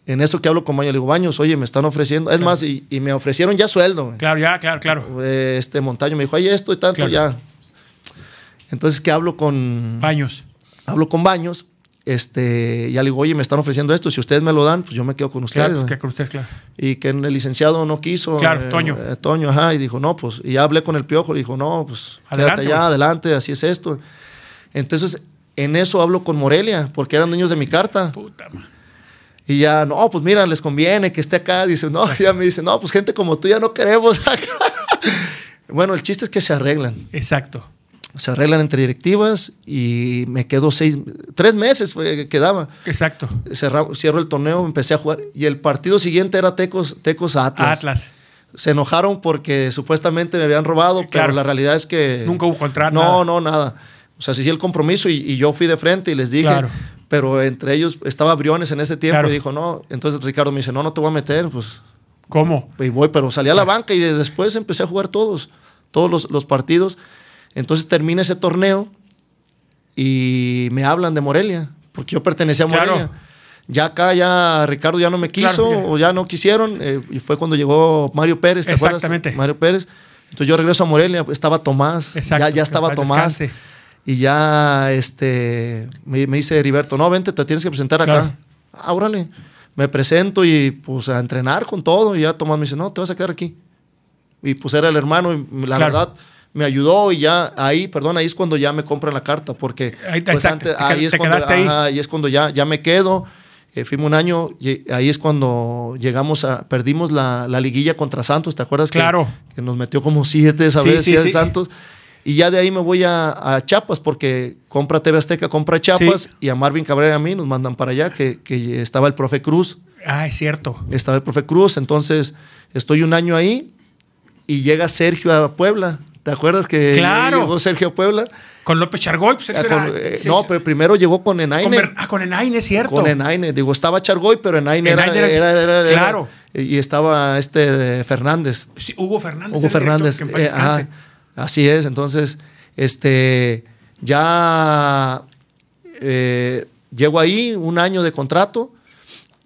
En eso que hablo con Baños, le digo, Baños, oye, me están ofreciendo, es más, y, me ofrecieron ya sueldo. Claro, ya, claro, claro. Eh, este Montaño me dijo, hay esto y tanto, ya. Entonces ¿qué hablo con... Baños. Hablo con Baños este, ya le digo, oye, me están ofreciendo esto, si ustedes me lo dan, pues yo me quedo con ustedes. Pues, con ustedes, claro. Y que el licenciado no quiso. Claro, eh, Toño. Eh, Toño, ajá, y dijo, no, pues, y ya hablé con el piojo, le dijo, no, pues, adelante, quédate adelante, así es esto. Entonces, en eso hablo con Morelia, porque eran dueños de mi carta. Puta madre. Y ya, no, pues mira, les conviene que esté acá. Dice, no, ya me dice, no, pues gente como tú ya no queremos bueno, el chiste es que se arreglan. Exacto se arreglan entre directivas y me quedo seis, tres meses quedaba. Exacto. cierro el torneo, empecé a jugar. Y el partido siguiente era Tecos, Tecos a Atlas. Se enojaron porque supuestamente me habían robado, pero la realidad es que. Nunca hubo contrato. No, no, nada. O sea, se sí el compromiso y, yo fui de frente y les dije. Pero entre ellos estaba Briones en ese tiempo y dijo, no. Entonces Ricardo me dice, no, no te voy a meter. Pues. ¿Cómo? Y voy, pero salí a la ah. banca y después empecé a jugar todos, todos los partidos entonces termina ese torneo y me hablan de Morelia, porque yo pertenecía a Morelia. Ya acá, ya Ricardo ya no me quiso o ya no quisieron. Eh, y fue cuando llegó Mario Pérez, ¿te Exactamente. Mario Pérez. Entonces yo regreso a Morelia, estaba Tomás, ya, estaba Tomás. Y ya este, me, dice Heriberto, no, vente, te tienes que presentar acá. Claro. Ah, me presento y pues a entrenar con todo. Y ya Tomás me dice, no, te vas a quedar aquí. Y pues era el hermano y la verdad me ayudó y ya ahí, perdón, ahí es cuando ya me compran la carta, porque ahí, es cuando, ya, ya me quedo. Eh, un año, ahí es cuando llegamos a, perdimos la, liguilla contra Santos, ¿te acuerdas? Claro. Que, nos metió como siete esa vez, Santos. Y ya de ahí me voy a, a, Chiapas, porque compra TV Azteca, compra Chiapas, y a Marvin Cabrera y a mí nos mandan para allá, que, que estaba el profe Cruz. Ah, es cierto. Estaba el profe Cruz, entonces estoy un año ahí, y llega Sergio a Puebla. ¿Te acuerdas que llegó Sergio Puebla? Con López Chargoy. Pues, ah, eh, no, pero primero llegó con Enaine. Con, ah, con cierto. Con Enaine. Digo, estaba Chargoy, pero Enaine, era, Claro. y estaba este eh, Fernández. Sí, Hugo Fernández. Hugo Fernández. Eh, así es. Entonces, este, ya llegó ahí, un año de contrato.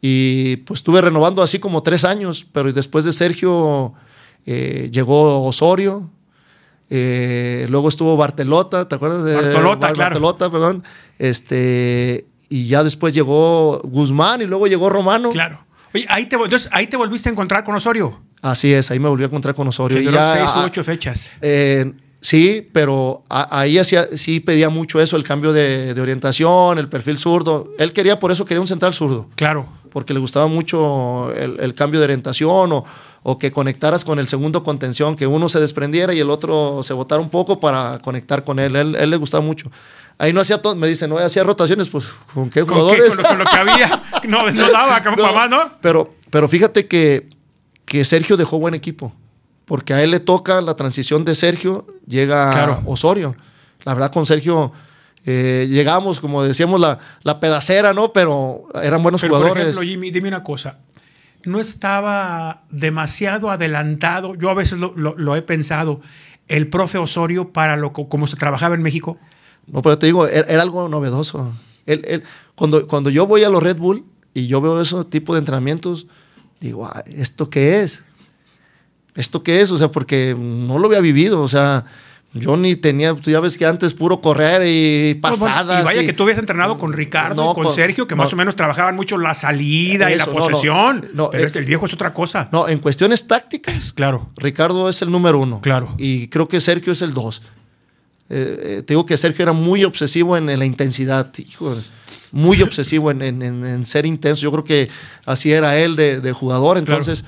Y pues estuve renovando así como tres años, pero después de Sergio llegó Osorio, eh, luego estuvo Bartelota, ¿te acuerdas? De, Bartolota, claro. Bartelota, perdón. Este, y ya después llegó Guzmán y luego llegó Romano. Claro. Oye, ahí te, volviste a encontrar con Osorio. Así es, ahí me volví a encontrar con Osorio. ya, seis u ah, ocho fechas. Eh, sí, pero ahí sí pedía mucho eso, el cambio de, de orientación, el perfil zurdo. Él quería, por eso quería un central zurdo. Claro porque le gustaba mucho el, cambio de orientación o, que conectaras con el segundo contención, que uno se desprendiera y el otro se botara un poco para conectar con él. Él, él le gustaba mucho. Ahí no hacía todo, me dice no hacía rotaciones, pues con qué jugadores. ¿Con, lo, que había, no, no daba, ¿no? Pero, pero fíjate que, que Sergio dejó buen equipo, porque a él le toca la transición de Sergio, llega Osorio. La verdad, con Sergio eh, llegamos, como decíamos, la, pedacera, ¿no? Pero eran buenos jugadores. Por ejemplo, Jimmy, dime una cosa. No estaba demasiado adelantado, yo a veces lo, he pensado, el profe Osorio para lo como se trabajaba en México. No, pero te digo, er-, era, algo novedoso. cuando, cuando yo voy a los Red Bull y yo veo esos tipo de entrenamientos, digo, ah, ¿esto qué es? ¿Esto qué es? O sea, porque no lo había vivido. O sea, yo ni tenía, pues, ya ves que antes puro correr y pasadas. y vaya que tú habías entrenado con mm, Ricardo, con, Sergio, que más o menos trabajaban mucho la salida y la posesión. pero eh, el viejo es otra cosa. No, en cuestiones tácticas. Claro. Ricardo es el número uno. Claro. Y creo que Sergio es el dos. Eh, eh, te digo que Sergio era muy obsesivo en, la intensidad, hijo, muy obsesivo en, ser intenso. Yo creo que así era él de, jugador, entonces,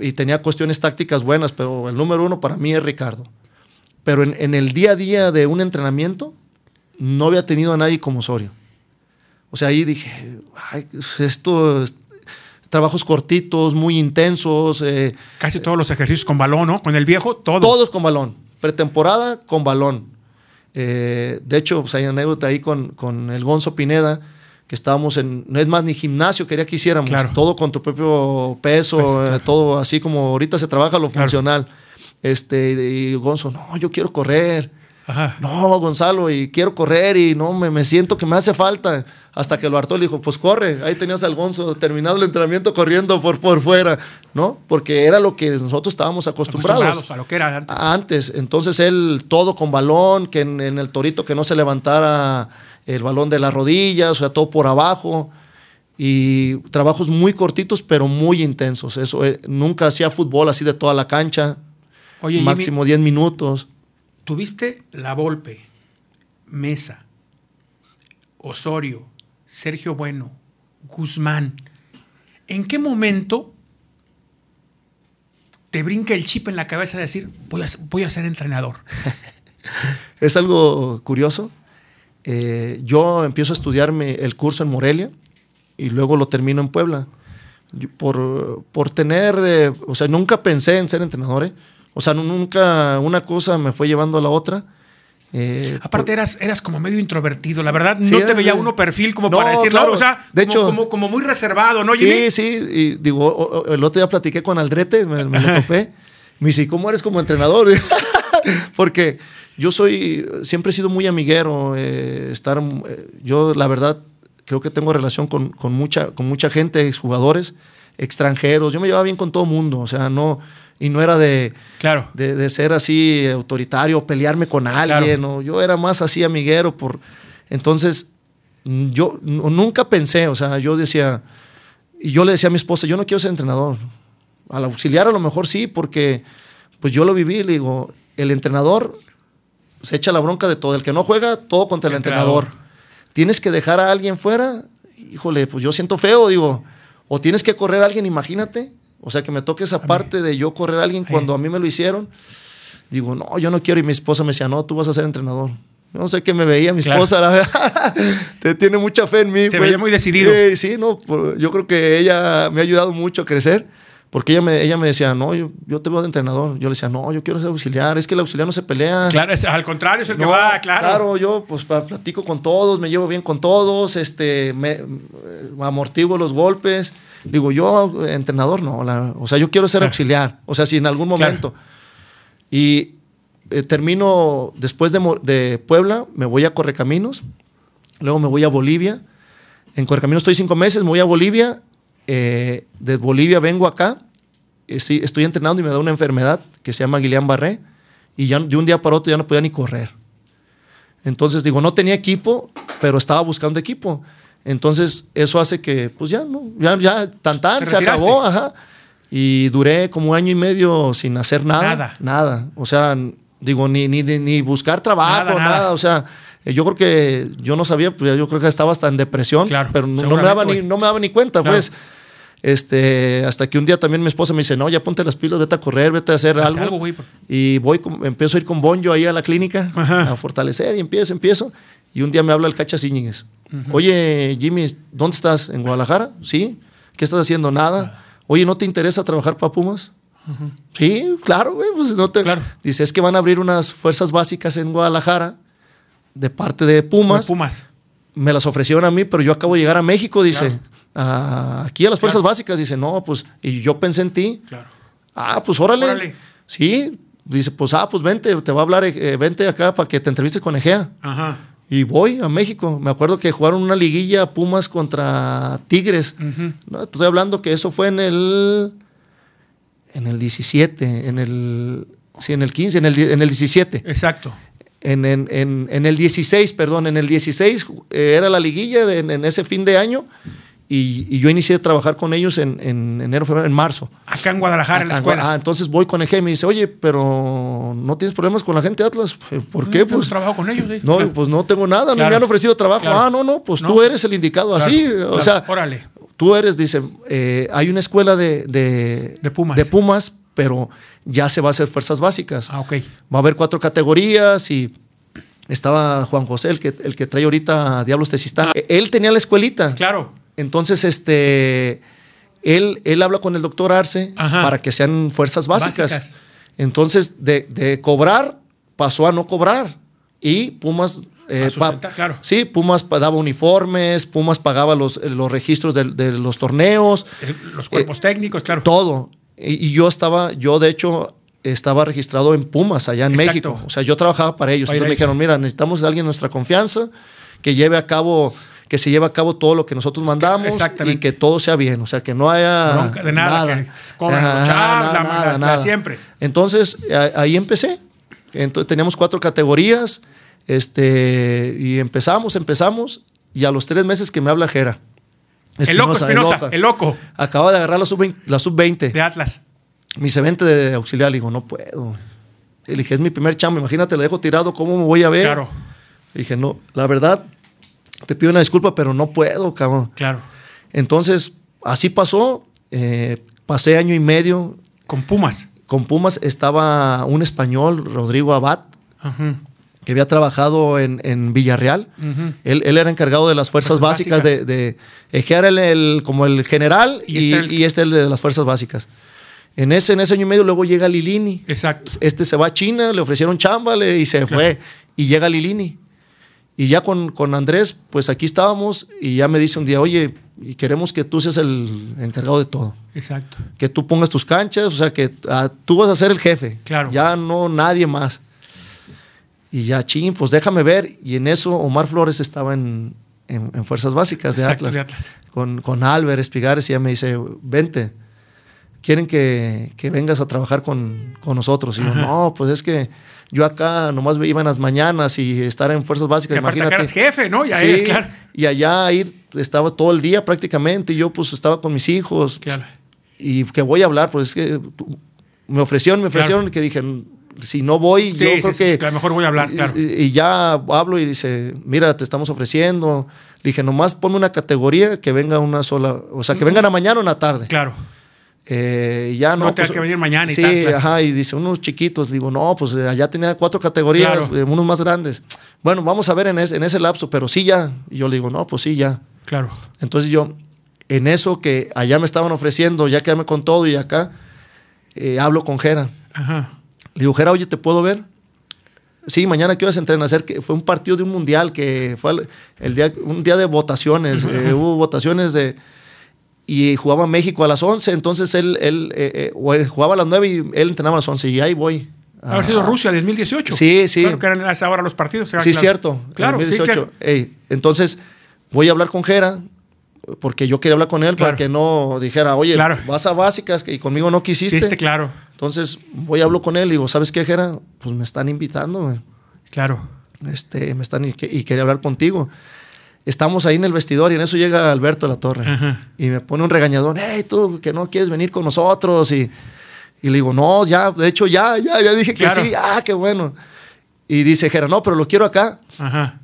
y tenía cuestiones tácticas buenas, pero el número uno para mí es Ricardo. Pero en, el día a día de un entrenamiento, no había tenido a nadie como Osorio. O sea, ahí dije, estos trabajos cortitos, muy intensos. Eh, Casi todos los ejercicios con balón, ¿no? Con el viejo, todos. Todos con balón. Pretemporada con balón. Eh, de hecho, pues hay anécdota ahí con, con el Gonzo Pineda, que estábamos en, no es más ni gimnasio, quería que hiciéramos, todo con tu propio peso, pues, eh, todo así como ahorita se trabaja lo funcional. Este, y Gonzo, no, yo quiero correr. No, Gonzalo, y quiero correr y no, me, siento que me hace falta. Hasta que lo hartó, le dijo, pues corre. Ahí tenías al Gonzo terminado el entrenamiento corriendo por, por fuera, ¿no? Porque era lo que nosotros estábamos acostumbrados. a lo que era antes. Antes, entonces él todo con balón, que en, el torito que no se levantara el balón de las rodillas, o sea, todo por abajo. Y trabajos muy cortitos, pero muy intensos. Eso, eh, nunca hacía fútbol así de toda la cancha, máximo 10 minutos. Tuviste La Volpe, Mesa, Osorio, Sergio Bueno, Guzmán. ¿En qué momento te brinca el chip en la cabeza de decir, voy a, voy a ser entrenador? es algo curioso. Eh, yo empiezo a estudiarme el curso en Morelia y luego lo termino en Puebla. Por, tener, eh, o sea, nunca pensé en ser entrenador. Eh. O sea, nunca una cosa me fue llevando a la otra. Eh, Aparte eras, como medio introvertido, la verdad, no te veía eh, uno perfil como para decir, o sea, de como, hecho, como, muy reservado, ¿no? Sí, sí, y digo, el otro día platiqué con Aldrete, me, lo topé, me dice, ¿cómo eres como entrenador? Porque yo soy, siempre he sido muy amiguero, eh, estar, yo la verdad creo que tengo relación con, mucha, con mucha gente, exjugadores, extranjeros, yo me llevaba bien con todo mundo, o sea, no y no era de, claro. de, ser así autoritario, pelearme con alguien. O yo era más así amiguero. Por... Entonces, mm, yo nunca pensé, o sea, yo decía, y yo le decía a mi esposa, yo no quiero ser entrenador. Al auxiliar a lo mejor sí, porque pues yo lo viví, le digo, el entrenador se echa la bronca de todo. El que no juega, todo contra el, entrenador. entrenador. Tienes que dejar a alguien fuera, híjole, pues yo siento feo, digo, o tienes que correr a alguien, imagínate, o sea, que me toque esa parte de yo correr a alguien cuando a mí me lo hicieron. Digo, no, yo no quiero. Y mi esposa me decía, no, tú vas a ser entrenador. No sé qué me veía mi esposa, la verdad. Te tiene mucha fe en mí. Te pues. veía muy decidido. Eh, sí, no, yo creo que ella me ha ayudado mucho a crecer. Porque ella me, ella me decía, no, yo, yo, te veo de entrenador. Yo le decía, no, yo quiero ser auxiliar. Es que el auxiliar no se pelea. Claro, al contrario, es el que va, claro. Claro, yo pues platico con todos, me llevo bien con todos, este, me, eh, amortiguo los golpes. Digo, yo, eh, entrenador, no. o sea, yo quiero ser auxiliar. O sea, si en algún momento. Y eh, termino después de, de, Puebla, me voy a Correcaminos. Luego me voy a Bolivia. En Correcaminos estoy cinco meses, me voy a Bolivia eh, de Bolivia vengo acá, estoy, eh, estoy, entrenando y me da una enfermedad que se llama Guillain-Barré y ya de un día para otro ya no podía ni correr. Entonces digo, no tenía equipo, pero estaba buscando equipo. Entonces eso hace que, pues ya, no, ya, ya tan tan, se acabó, ajá. Y duré como un año y medio sin hacer nada. Nada. O sea, digo, ni, ni, ni buscar trabajo, nada, O sea, eh, yo creo que yo no sabía, pues yo creo que estaba hasta en depresión, pero no, me daba ni, no me daba ni cuenta, pues. Este, hasta que un día también mi esposa me dice, no, ya ponte las pilas, vete a correr, vete a hacer algo. Y voy, empiezo a ir con Bonjo ahí a la clínica a fortalecer y empiezo, empiezo. Y un día me habla el Cacha Oye, Jimmy, ¿dónde estás? ¿En Guadalajara? ¿Sí? ¿Qué estás haciendo? Nada. Ah. Oye, ¿no te interesa trabajar para Pumas? Sí, claro, güey. Pues, no te... Dice, es que van a abrir unas fuerzas básicas en Guadalajara de parte de Pumas. Pumas. Me las ofrecieron a mí, pero yo acabo de llegar a México, dice. Ah, aquí a las fuerzas básicas. Dice, no, pues, y yo pensé en ti. Claro. Ah, pues órale. órale. Sí, dice, pues, ah, pues vente, te va a hablar, eh, vente acá para que te entrevistes con Egea. Ajá. Y voy a México. Me acuerdo que jugaron una liguilla Pumas contra Tigres. Estoy hablando que eso fue en el. En el 17, en el. Sí, en el 15, en el, 17. Exacto. En, el 16, perdón, en el 16 eh, era la liguilla en, ese fin de año. Y, yo inicié a trabajar con ellos en, en, enero, febrero, en marzo. Acá en Guadalajara, en la escuela. Ah, entonces voy con G y me dice, oye, pero no tienes problemas con la gente de Atlas. Eh, ¿Por mm, qué? pues trabajo con ellos. No, pues no tengo nada, no me han ofrecido trabajo. Ah, no, no, pues tú eres el indicado así. O sea, Órale. tú eres, dice, eh, hay una escuela de, de, Pumas. de Pumas, pero ya se va a hacer fuerzas básicas. Ah, ok. Va a haber cuatro categorías y estaba Juan José, el que, el que trae ahorita Diablos Tezistán. Ah. Él tenía la escuelita. Claro. Entonces, este, él, él habla con el doctor Arce para que sean fuerzas básicas. Entonces, de, cobrar, pasó a no cobrar. Y Pumas... Eh, sí, Pumas daba uniformes, Pumas pagaba los, registros de, los torneos. Los cuerpos eh, técnicos, claro. Todo. Y, yo estaba, yo de hecho estaba registrado en Pumas, allá en México. O sea, yo trabajaba para ellos. Entonces me dijeron, mira, necesitamos a alguien de nuestra confianza que lleve a cabo que se lleve a cabo todo lo que nosotros mandamos y que todo sea bien, o sea, que no haya de nada, que nada, siempre. Entonces, ahí empecé. Entonces, teníamos cuatro categorías este, y empezamos, empezamos y a los tres meses que me habla Jera. el loco, el loco. Acaba de agarrar la sub-20. de Atlas. Mi 20 de auxiliar, le digo, no puedo. Le dije, es mi primer chamo. imagínate, lo dejo tirado, ¿cómo me voy a ver? Claro. dije, no, la verdad, te pido una disculpa, pero no puedo, cabrón. Claro. Entonces, así pasó. Eh, pasé año y medio. ¿Con Pumas? Con Pumas estaba un español, Rodrigo Abad, que había trabajado en, Villarreal. Él, era encargado de las fuerzas, básicas, de, de el, como el general este y, este el... de las fuerzas básicas. En ese, en ese año y medio luego llega Lilini. Exacto. Este se va a China, le ofrecieron chamba y se fue. Y llega Lilini. Y ya con, con Andrés, pues aquí estábamos y ya me dice un día, oye, y queremos que tú seas el encargado de todo. Exacto. Que tú pongas tus canchas, o sea, que ah, tú vas a ser el jefe. Claro. Ya no nadie más. Y ya, ching, pues déjame ver. Y en eso Omar Flores estaba en, Fuerzas Básicas de Atlas. Con, con Espigares y ya me dice, vente, quieren que, vengas a trabajar con, nosotros. Y yo, no, pues es que yo acá nomás iba en las mañanas y estar en fuerzas básicas. Y imagínate. Acá jefe, ¿no? Y, y allá ir, estaba todo el día prácticamente. Y yo pues estaba con mis hijos. Claro. Y que voy a hablar, pues es que me ofrecieron, me ofrecieron y que dije, si no voy, yo creo que... a lo mejor voy a hablar, claro. Y, ya hablo y dice, mira, te estamos ofreciendo. dije, nomás ponme una categoría que venga una sola, o sea, que vengan a mañana o una tarde. Claro. Eh, ya no. no que pues, venir mañana y Sí, ajá, y dice, unos chiquitos. Digo, no, pues eh, allá tenía cuatro categorías, eh, unos más grandes. Bueno, vamos a ver en, en ese lapso, pero sí ya. Y yo le digo, no, pues sí ya. Claro. Entonces yo, en eso que allá me estaban ofreciendo, ya quedarme con todo y acá, eh, hablo con Jera. Ajá. Le digo, Jera, oye, ¿te puedo ver? Sí, mañana que vas a que fue un partido de un mundial que fue el, día, un día de votaciones. hubo votaciones de y jugaba México a las 11, entonces él, él eh, eh jugaba a las 9 y él entrenaba a las 11 y ahí voy. A, Haber sido ah. Rusia 2018. Sí, sí. Claro que eran los partidos. Sí, cierto. Claro, 2018. Sí, entonces voy a hablar con Jera porque yo quería hablar con él para que no dijera, oye, vas a básicas y conmigo no quisiste. claro. Entonces voy, a hablar con él y digo, ¿sabes qué, Jera? Pues me están invitando. Claro. Este, me están y quería hablar contigo estamos ahí en el vestidor y en eso llega Alberto de la Torre y me pone un regañadón, hey, tú que no quieres venir con nosotros y, le digo, no, ya, de hecho ya, ya, ya dije que sí, ah, qué bueno. Y dice Jera, no, pero lo quiero acá. Ajá.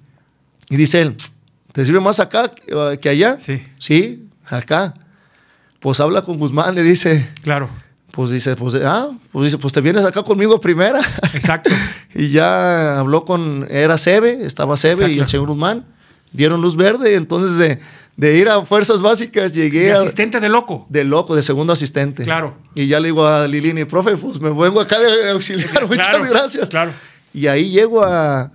Y dice él, ¿te sirve más acá eh, que allá? Sí. Sí, acá. Pues habla con Guzmán, le dice. Claro. Pues dice, pues, ah, pues dice, pues te vienes acá conmigo primera. Exacto. y ya habló con, era Sebe, estaba Sebe y el señor Guzmán dieron luz verde. Entonces, de, ir a fuerzas básicas, llegué. De asistente de loco. De loco, de segundo asistente. Claro. Y ya le digo a Lilini, profe, pues me vengo acá de auxiliar, muchas gracias. Claro. Y ahí llego a.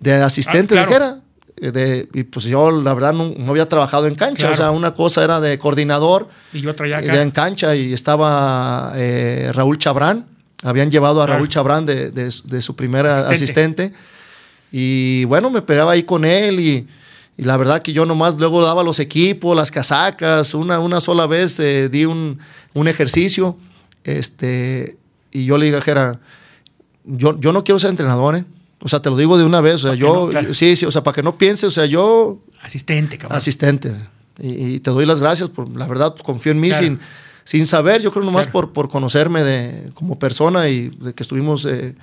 de asistente ah, eh, De, y pues yo la verdad no, había trabajado en cancha, o sea, una cosa era de coordinador y yo traía acá. en cancha y estaba eh, Raúl Chabrán, habían llevado a Raúl Chabrán de, su primer asistente. y bueno, me pegaba ahí con él y, y la verdad que yo nomás luego daba los equipos, las casacas, una, una sola vez eh, di un, ejercicio. Este, y yo le dije a Jera, yo, yo no quiero ser entrenador, ¿eh? O sea, te lo digo de una vez, o sea, yo, sí, sí, o sea, para que no pienses, o sea, yo... Asistente, cabrón. Asistente. Y, te doy las gracias, por, la verdad, confío en mí sin, sin saber, yo creo nomás por, por conocerme de, como persona y de que estuvimos eh,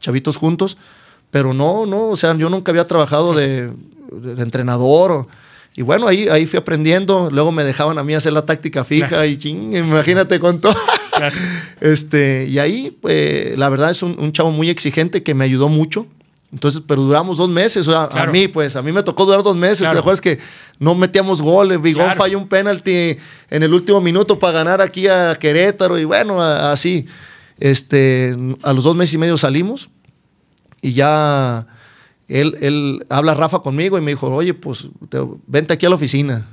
chavitos juntos, pero no, no, o sea, yo nunca había trabajado de de entrenador. y bueno, ahí, ahí fui aprendiendo. Luego me dejaban a mí hacer la táctica fija y ching, imagínate cuánto. con todo. Este, y ahí, pues, la verdad es un, chavo muy exigente que me ayudó mucho. Entonces, pero duramos dos meses. A mí, pues, a mí me tocó durar dos meses. Te acuerdas que no metíamos goles. Vigón falló un penalti en el último minuto para ganar aquí a Querétaro. Y bueno, así. Este, a los dos meses y medio salimos. Y ya él, habla Rafa conmigo y me dijo, oye, pues vente aquí a la oficina.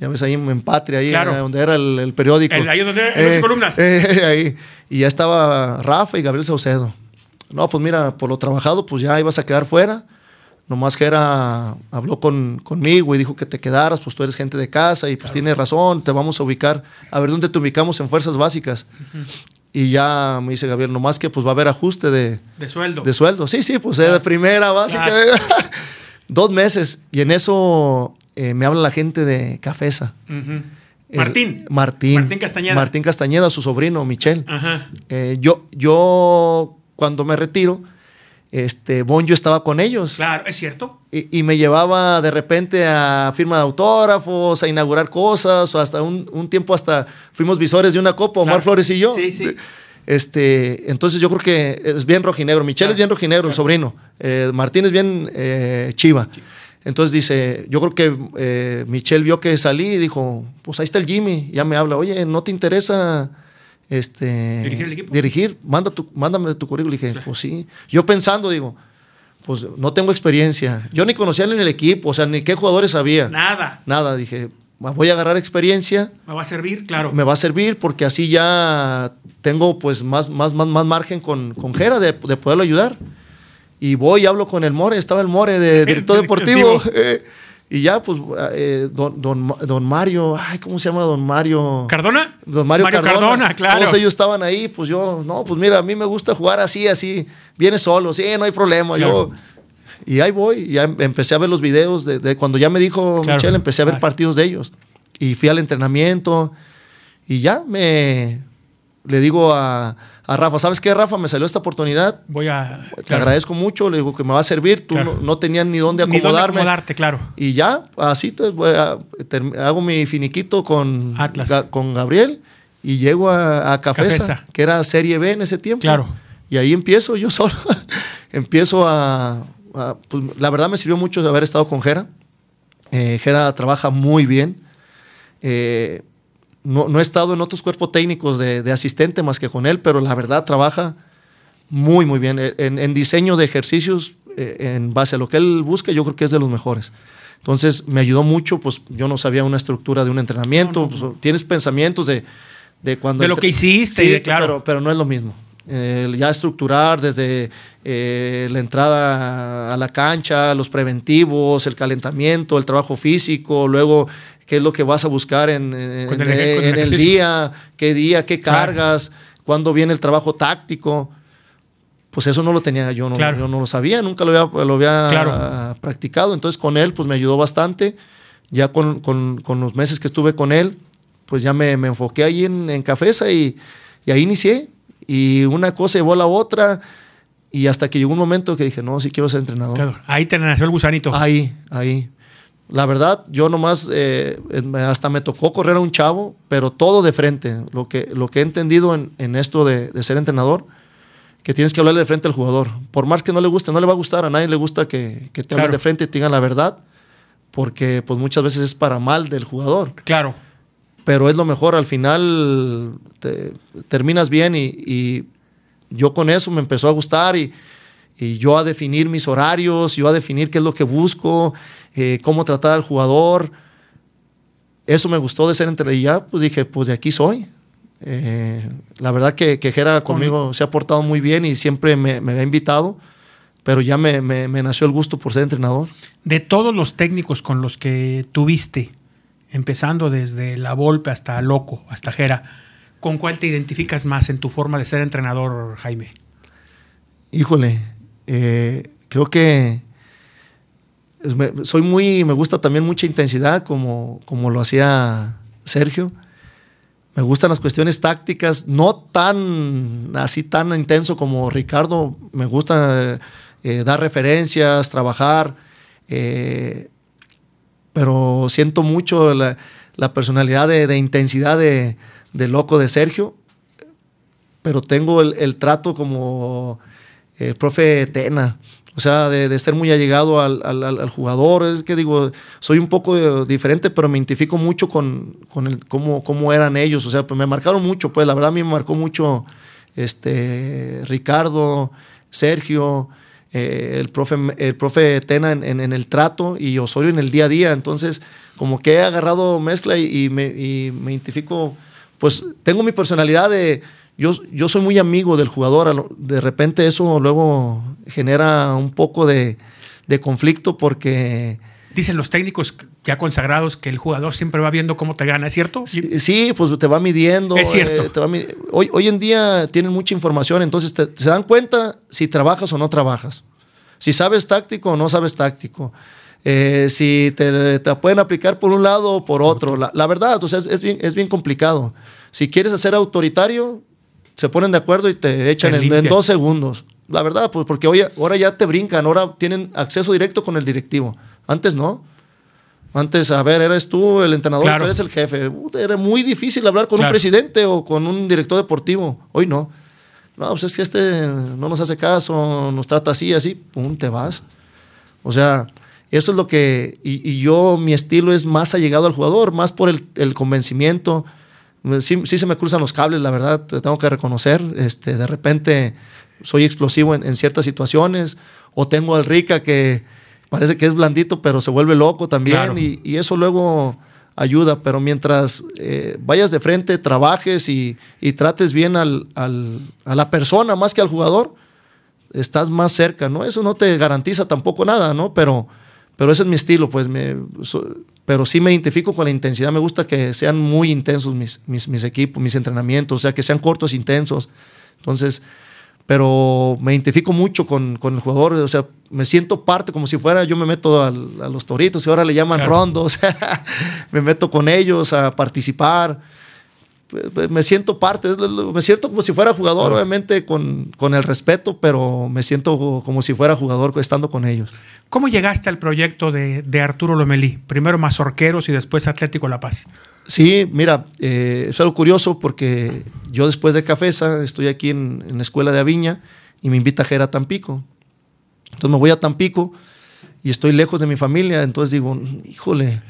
Ya ves ahí en Patria, ahí donde era el, periódico. El, ahí donde eran las eh, columnas. Eh, y ya estaba Rafa y Gabriel Saucedo. No, pues mira, por lo trabajado, pues ya ibas a quedar fuera. Nomás que era, habló con, conmigo y dijo que te quedaras, pues tú eres gente de casa y pues tienes razón, te vamos a ubicar, a ver dónde te ubicamos en fuerzas básicas. Y ya me dice Gabriel, nomás que pues va a haber ajuste de... De sueldo. De sueldo, sí, sí, pues de primera básica. Dos meses. Y en eso eh, me habla la gente de Cafesa. Eh, Martín. Martín. Martín Castañeda. Martín Castañeda, su sobrino, Michel. Ajá. Eh, yo, yo, cuando me retiro, este, Bonjo estaba con ellos. Claro, es cierto. Y, me llevaba de repente a firma de autógrafos, a inaugurar cosas, o hasta un, un tiempo hasta fuimos visores de una copa, Omar Flores y yo. Sí, sí. Este, entonces yo creo que es bien rojinegro. Michelle es bien rojinegro, el sobrino. Eh, Martín es bien eh, chiva. Entonces dice, yo creo que eh, Michelle vio que salí y dijo, pues ahí está el Jimmy. Ya me habla, oye, ¿no te interesa este, dirigir el equipo. Dirigir, manda tu, mándame tu currículum. dije, pues sí. Yo pensando, digo, pues no tengo experiencia. Yo ni conocía en el equipo, o sea, ni qué jugadores había. Nada. Nada, dije, voy a agarrar experiencia. Me va a servir, claro. Me va a servir porque así ya tengo pues más, más, más, margen con, con Jera de, poderlo ayudar. Y voy, hablo con el More, estaba el More de director deportivo. Eh, y ya, pues, eh, don, Mario, ay, ¿cómo se llama don Mario? ¿Cardona? Don Mario, Cardona, claro. Todos ellos estaban ahí, pues yo, no, pues mira, a mí me gusta jugar así, así, viene solo, sí, no hay problema, yo... Y ahí voy, y ya em, empecé a ver los videos de, cuando ya me dijo Michelle, empecé a ver ah. partidos de ellos. Y fui al entrenamiento, y ya me... Le digo a, a Rafa, ¿sabes qué, Rafa? Me salió esta oportunidad. Voy a. Te agradezco mucho, le digo que me va a servir. Tú no, tenías ni dónde acomodarme. claro. Y ya, así hago mi finiquito con, con Gabriel y llego a, Cafesa, que era Serie B en ese tiempo. Claro. Y ahí empiezo yo solo. empiezo a. Pues, la verdad me sirvió mucho haber estado con Jera. Eh, Jera trabaja muy bien. Eh, no, no, he estado en otros cuerpos técnicos de, asistente más que con él, pero la verdad trabaja muy, muy bien. E, en, diseño de ejercicios, eh, en base a lo que él busca, yo creo que es de los mejores. Entonces me ayudó mucho, pues yo no sabía una estructura de un entrenamiento, pues, tienes pensamientos de, de cuando... De lo que hiciste, claro. Pero, no es lo mismo. ya estructurar desde eh, la entrada a la cancha, los preventivos, el calentamiento, el trabajo físico, luego qué es lo que vas a buscar en, en, el, día, qué día, qué cargas, cuándo viene el trabajo táctico. Pues eso no lo tenía yo, no, yo no lo sabía, nunca lo había, lo había practicado. Entonces con él pues me ayudó bastante. Ya con, los meses que estuve con él, pues ya me, enfoqué ahí en, Cafesa y, y ahí inicié. Y una cosa llevó a la otra. Y hasta que llegó un momento que dije, no, sí quiero ser entrenador. Claro, ahí te nació el gusanito. Ahí, ahí. La verdad, yo nomás, eh, hasta me tocó correr a un chavo, pero todo de frente. Lo que, lo que he entendido en, esto de, ser entrenador, que tienes que hablarle de frente al jugador. Por más que no le guste, no le va a gustar, a nadie le gusta que, te hablen de frente y te digan la verdad, porque pues muchas veces es para mal del jugador. Claro. Pero es lo mejor, al final terminas bien y, yo con eso me empezó a gustar y, y yo a definir mis horarios, yo a definir qué es lo que busco eh, cómo tratar al jugador. Eso me gustó de ser entrenador. Y ya, pues dije, pues de aquí soy. Eh, la verdad que, Jera conmigo se ha portado muy bien y siempre me, ha invitado, pero ya me, nació el gusto por ser entrenador. De todos los técnicos con los que tuviste, empezando desde La Volpe hasta Loco, hasta Jera, ¿con cuál te identificas más en tu forma de ser entrenador, Jaime? Híjole, eh, creo que me, soy muy, me gusta también mucha intensidad, como, lo hacía Sergio. Me gustan las cuestiones tácticas, no tan así tan intenso como Ricardo. Me gusta eh, dar referencias, trabajar, eh, pero siento mucho la, personalidad de, intensidad de, loco de Sergio. Pero tengo el trato como el eh, profe Tena o sea, de, ser muy allegado al, jugador. Es que digo, soy un poco eh, diferente, pero me identifico mucho con, el, cómo, cómo eran ellos. O sea, pues me marcaron mucho. Pues la verdad a mí me marcó mucho este, Ricardo, Sergio, eh, el, profe, el profe Tena en, el trato y Osorio en el día a día. Entonces, como que he agarrado mezcla me, y me identifico. Pues tengo mi personalidad de yo, soy muy amigo del jugador, de repente eso luego genera un poco de, conflicto porque... Dicen los técnicos ya consagrados que el jugador siempre va viendo cómo te gana, ¿es cierto? Sí, pues te va midiendo. Es cierto. Eh, hoy, en día tienen mucha información, entonces se dan cuenta si trabajas o no trabajas, si sabes táctico o no sabes táctico, eh, si te, pueden aplicar por un lado o por otro. La, verdad, o es, bien, es bien complicado. Si quieres ser autoritario, se ponen de acuerdo y te echan en, en, dos segundos. La verdad, pues porque hoy, ahora ya te brincan, ahora tienen acceso directo con el directivo. Antes no. Antes, a ver, eres tú el entrenador, eres el jefe. Era muy difícil hablar con un presidente o con un director deportivo. Hoy no. No, pues es que este no nos hace caso, nos trata así, así, pum, te vas. O sea, eso es lo que. Y, yo, mi estilo es más allegado al jugador, más por el, el convencimiento Sí, se me cruzan los cables, la verdad, tengo que reconocer. Este, de repente soy explosivo en, ciertas situaciones o tengo al rica que parece que es blandito, pero se vuelve loco también y, eso luego ayuda, pero mientras eh, vayas de frente, trabajes y, trates bien a la persona más que al jugador, estás más cerca, ¿no? Eso no te garantiza tampoco nada, ¿no? Pero, pero ese es mi estilo, pues me, pero sí me identifico con la intensidad. Me gusta que sean muy intensos mis, equipos, mis entrenamientos, o sea, que sean cortos, intensos. Entonces, pero me identifico mucho con, con, el jugador, o sea, me siento parte como si fuera, yo me meto a los toritos, y ahora le llaman rondos, me meto con ellos a participar. Eh, me siento parte, me siento como si fuera jugador, obviamente con, con, el respeto, pero me siento como si fuera jugador estando con ellos. ¿Cómo llegaste al proyecto de, de Arturo Lomelí? Primero Mazorqueros y después Atlético La Paz. Sí, mira, eh, es algo curioso porque yo después de Cafesa estoy aquí en, la escuela de Aviña y me invita a Jera a Tampico. Entonces me voy a Tampico y estoy lejos de mi familia, entonces digo, híjole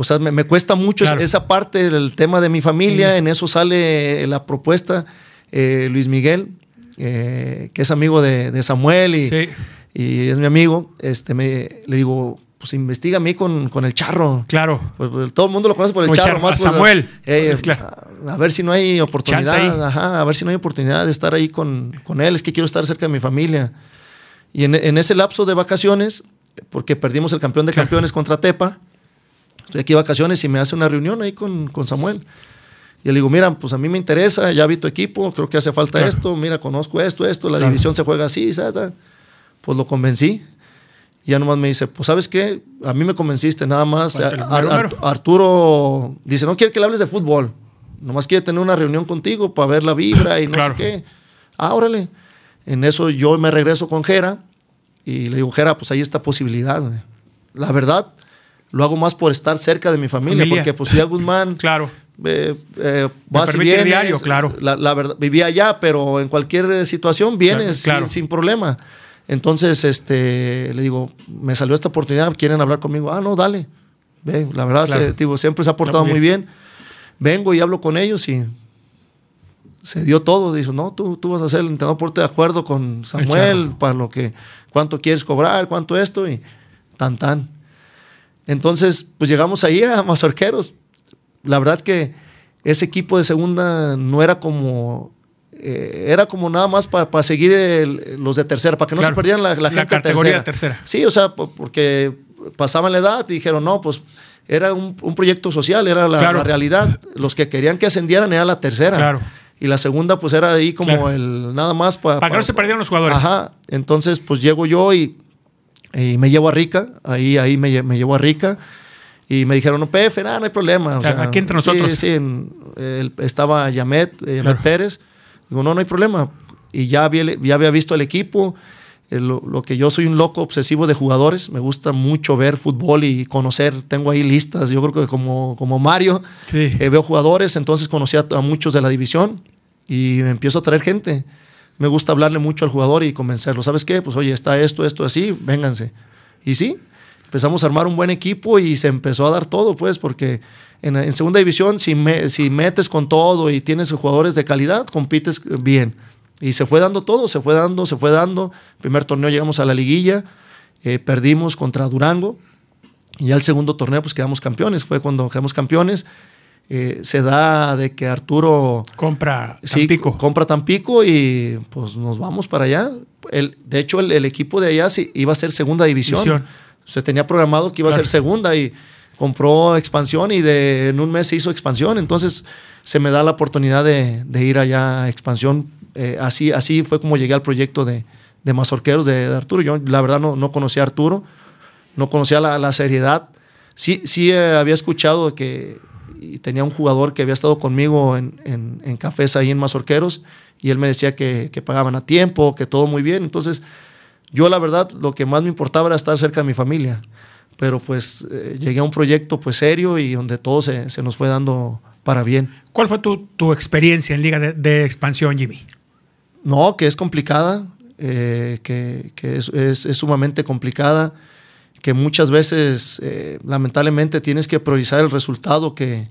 o sea, me, cuesta mucho esa parte, el tema de mi familia, en eso sale la propuesta. Eh, Luis Miguel, eh, que es amigo de, Samuel y, es mi amigo, este, le digo, pues investiga a mí con, el charro. Claro. Pues, pues, todo el mundo lo conoce por el charro, más. Samuel. Eh, pues, a, ver si no hay oportunidad, a ver si no hay oportunidad de estar ahí con, él, es que quiero estar cerca de mi familia. Y en, ese lapso de vacaciones, porque perdimos el campeón de campeones contra Tepa, de aquí vacaciones y me hace una reunión ahí con, Samuel. Y le digo, mira, pues a mí me interesa, ya vi tu equipo, creo que hace falta esto, mira, conozco esto, esto, la división se juega así, ¿sabes? pues lo convencí. Y ya nomás me dice, pues sabes qué, a mí me convenciste, nada más. Arturo dice, no quiere que le hables de fútbol, nomás quiere tener una reunión contigo para ver la vibra y no sé qué. Ah, En eso yo me regreso con Jera y le digo, Jera, pues ahí esta posibilidad. La verdad, lo hago más por estar cerca de mi familia, porque pues ya Guzmán... claro. Eh, eh vas diario, claro. La, verdad, vivía allá, pero en cualquier eh, situación vienes Sin, problema. Entonces, este, le digo, me salió esta oportunidad, quieren hablar conmigo. Ah, no, dale. la verdad, siempre se ha portado muy bien. Vengo y hablo con ellos y se dio todo. Dijo, no, tú, tú vas a hacer el entrenador de acuerdo con Samuel para lo que, cuánto quieres cobrar, cuánto esto y tan, tan. Entonces, pues llegamos ahí a Mazorqueros. La verdad es que ese equipo de segunda no era como eh, era como nada más para seguir los de tercera, para que no se perdieran la, la, la categoría tercera. Sí, o sea, porque pasaban la edad y dijeron, no, pues era un, proyecto social, era la, realidad. Los que querían que ascendieran era la tercera. Claro. Y la segunda, pues era ahí como el nada más para. Para que no se perdieran los jugadores. Ajá. Entonces, pues llego yo y y me llevo a Rica, ahí, ahí me, me llevo a Rica. Y me dijeron, no, nah, no hay problema. O sea, aquí entre nosotros. Sí, sí, estaba Yamet, eh, Yamet Pérez. Digo, no, no hay problema. Y ya había, ya había visto el equipo. Eh, lo, que yo soy un loco obsesivo de jugadores. Me gusta mucho ver fútbol y conocer. Tengo ahí listas. Yo creo que como, como Mario, eh, veo jugadores. Entonces conocí a, muchos de la división y empiezo a traer gente me gusta hablarle mucho al jugador y convencerlo. ¿Sabes qué? Pues oye, está esto, esto, así, vénganse. Y sí, empezamos a armar un buen equipo y se empezó a dar todo, pues, porque en, segunda división, si, si metes con todo y tienes jugadores de calidad, compites bien. Y se fue dando todo, se fue dando, se fue dando. Primer torneo llegamos a la liguilla, eh, perdimos contra Durango. Y al segundo torneo, pues quedamos campeones. Fue cuando quedamos campeones. Eh, se da de que Arturo compra sí, Tampico. compra y pues nos vamos para allá. El, de hecho, el, equipo de allá sí, iba a ser segunda división. Se tenía programado que iba a ser segunda y compró expansión y en un mes se hizo expansión. Entonces se me da la oportunidad de, ir allá a expansión. Eh, así, así fue como llegué al proyecto de, de Mazorqueros de, Arturo. Yo la verdad no, no conocía a Arturo, no conocía la, seriedad. Sí, sí eh, había escuchado que y tenía un jugador que había estado conmigo en, cafés ahí en Mazorqueros y él me decía que, pagaban a tiempo, que todo muy bien. Entonces, yo la verdad lo que más me importaba era estar cerca de mi familia, pero pues eh, llegué a un proyecto pues serio y donde todo se, nos fue dando para bien. ¿Cuál fue tu, experiencia en Liga de, Expansión, Jimmy? No, que es complicada, eh, que, es, sumamente complicada que muchas veces eh, lamentablemente tienes que priorizar el resultado que,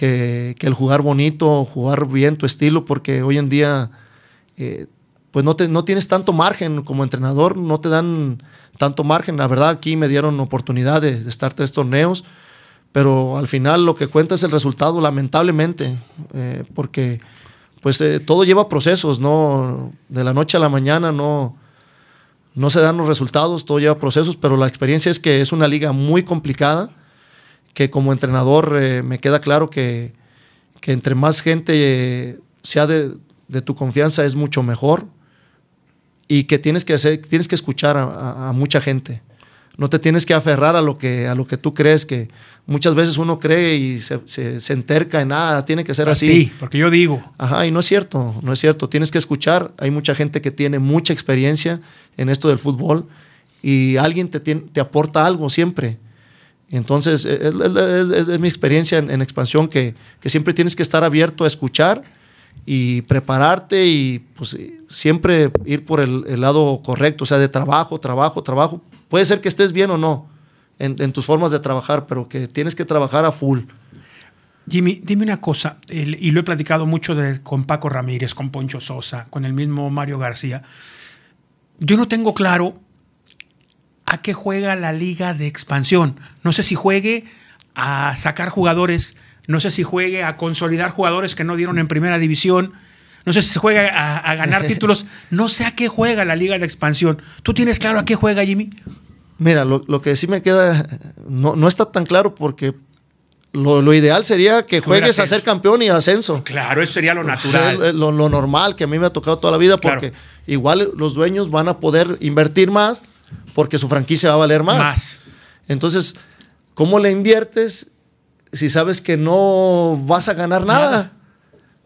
el jugar bonito, jugar bien tu estilo, porque hoy en día eh, pues no, no tienes tanto margen como entrenador, no te dan tanto margen. La verdad aquí me dieron oportunidad de, estar tres torneos, pero al final lo que cuenta es el resultado, lamentablemente, eh, porque pues todo lleva procesos, ¿no? De la noche a la mañana no no se dan los resultados, todo lleva procesos, pero la experiencia es que es una liga muy complicada, que como entrenador eh, me queda claro que, entre más gente eh, sea de, tu confianza es mucho mejor y que tienes que, hacer, tienes que escuchar a, a mucha gente. No te tienes que aferrar a lo que, a lo que tú crees que muchas veces uno cree y se, enterca en nada, tiene que ser ah, así. Sí, porque yo digo. Ajá, y no es cierto, no es cierto. Tienes que escuchar. Hay mucha gente que tiene mucha experiencia en esto del fútbol y alguien te, te aporta algo siempre. Entonces, e, e, e, es, mi experiencia en, expansión que, siempre tienes que estar abierto a escuchar y prepararte y pues, siempre ir por el lado correcto, o sea, de trabajo, trabajo, trabajo. Puede ser que estés bien o no, en, tus formas de trabajar, pero que tienes que trabajar a full. Jimmy, dime una cosa, y lo he platicado mucho con Paco Ramírez, con Poncho Sosa, con el mismo Mario García. Yo no tengo claro a qué juega la liga de expansión. No sé si juegue a sacar jugadores, no sé si juegue a consolidar jugadores que no dieron en primera división, no sé si juegue juega a, a ganar títulos, no sé a qué juega la liga de expansión. ¿Tú tienes claro a qué juega Jimmy? Mira, lo, que sí me queda, no, está tan claro porque lo, ideal sería que juegues a ser campeón y ascenso. Ah, claro, eso sería lo pues, natural. lo, normal que a mí me ha tocado toda la vida porque igual los dueños van a poder invertir más porque su franquicia va a valer más. Entonces, ¿cómo le inviertes si sabes que no vas a ganar nada?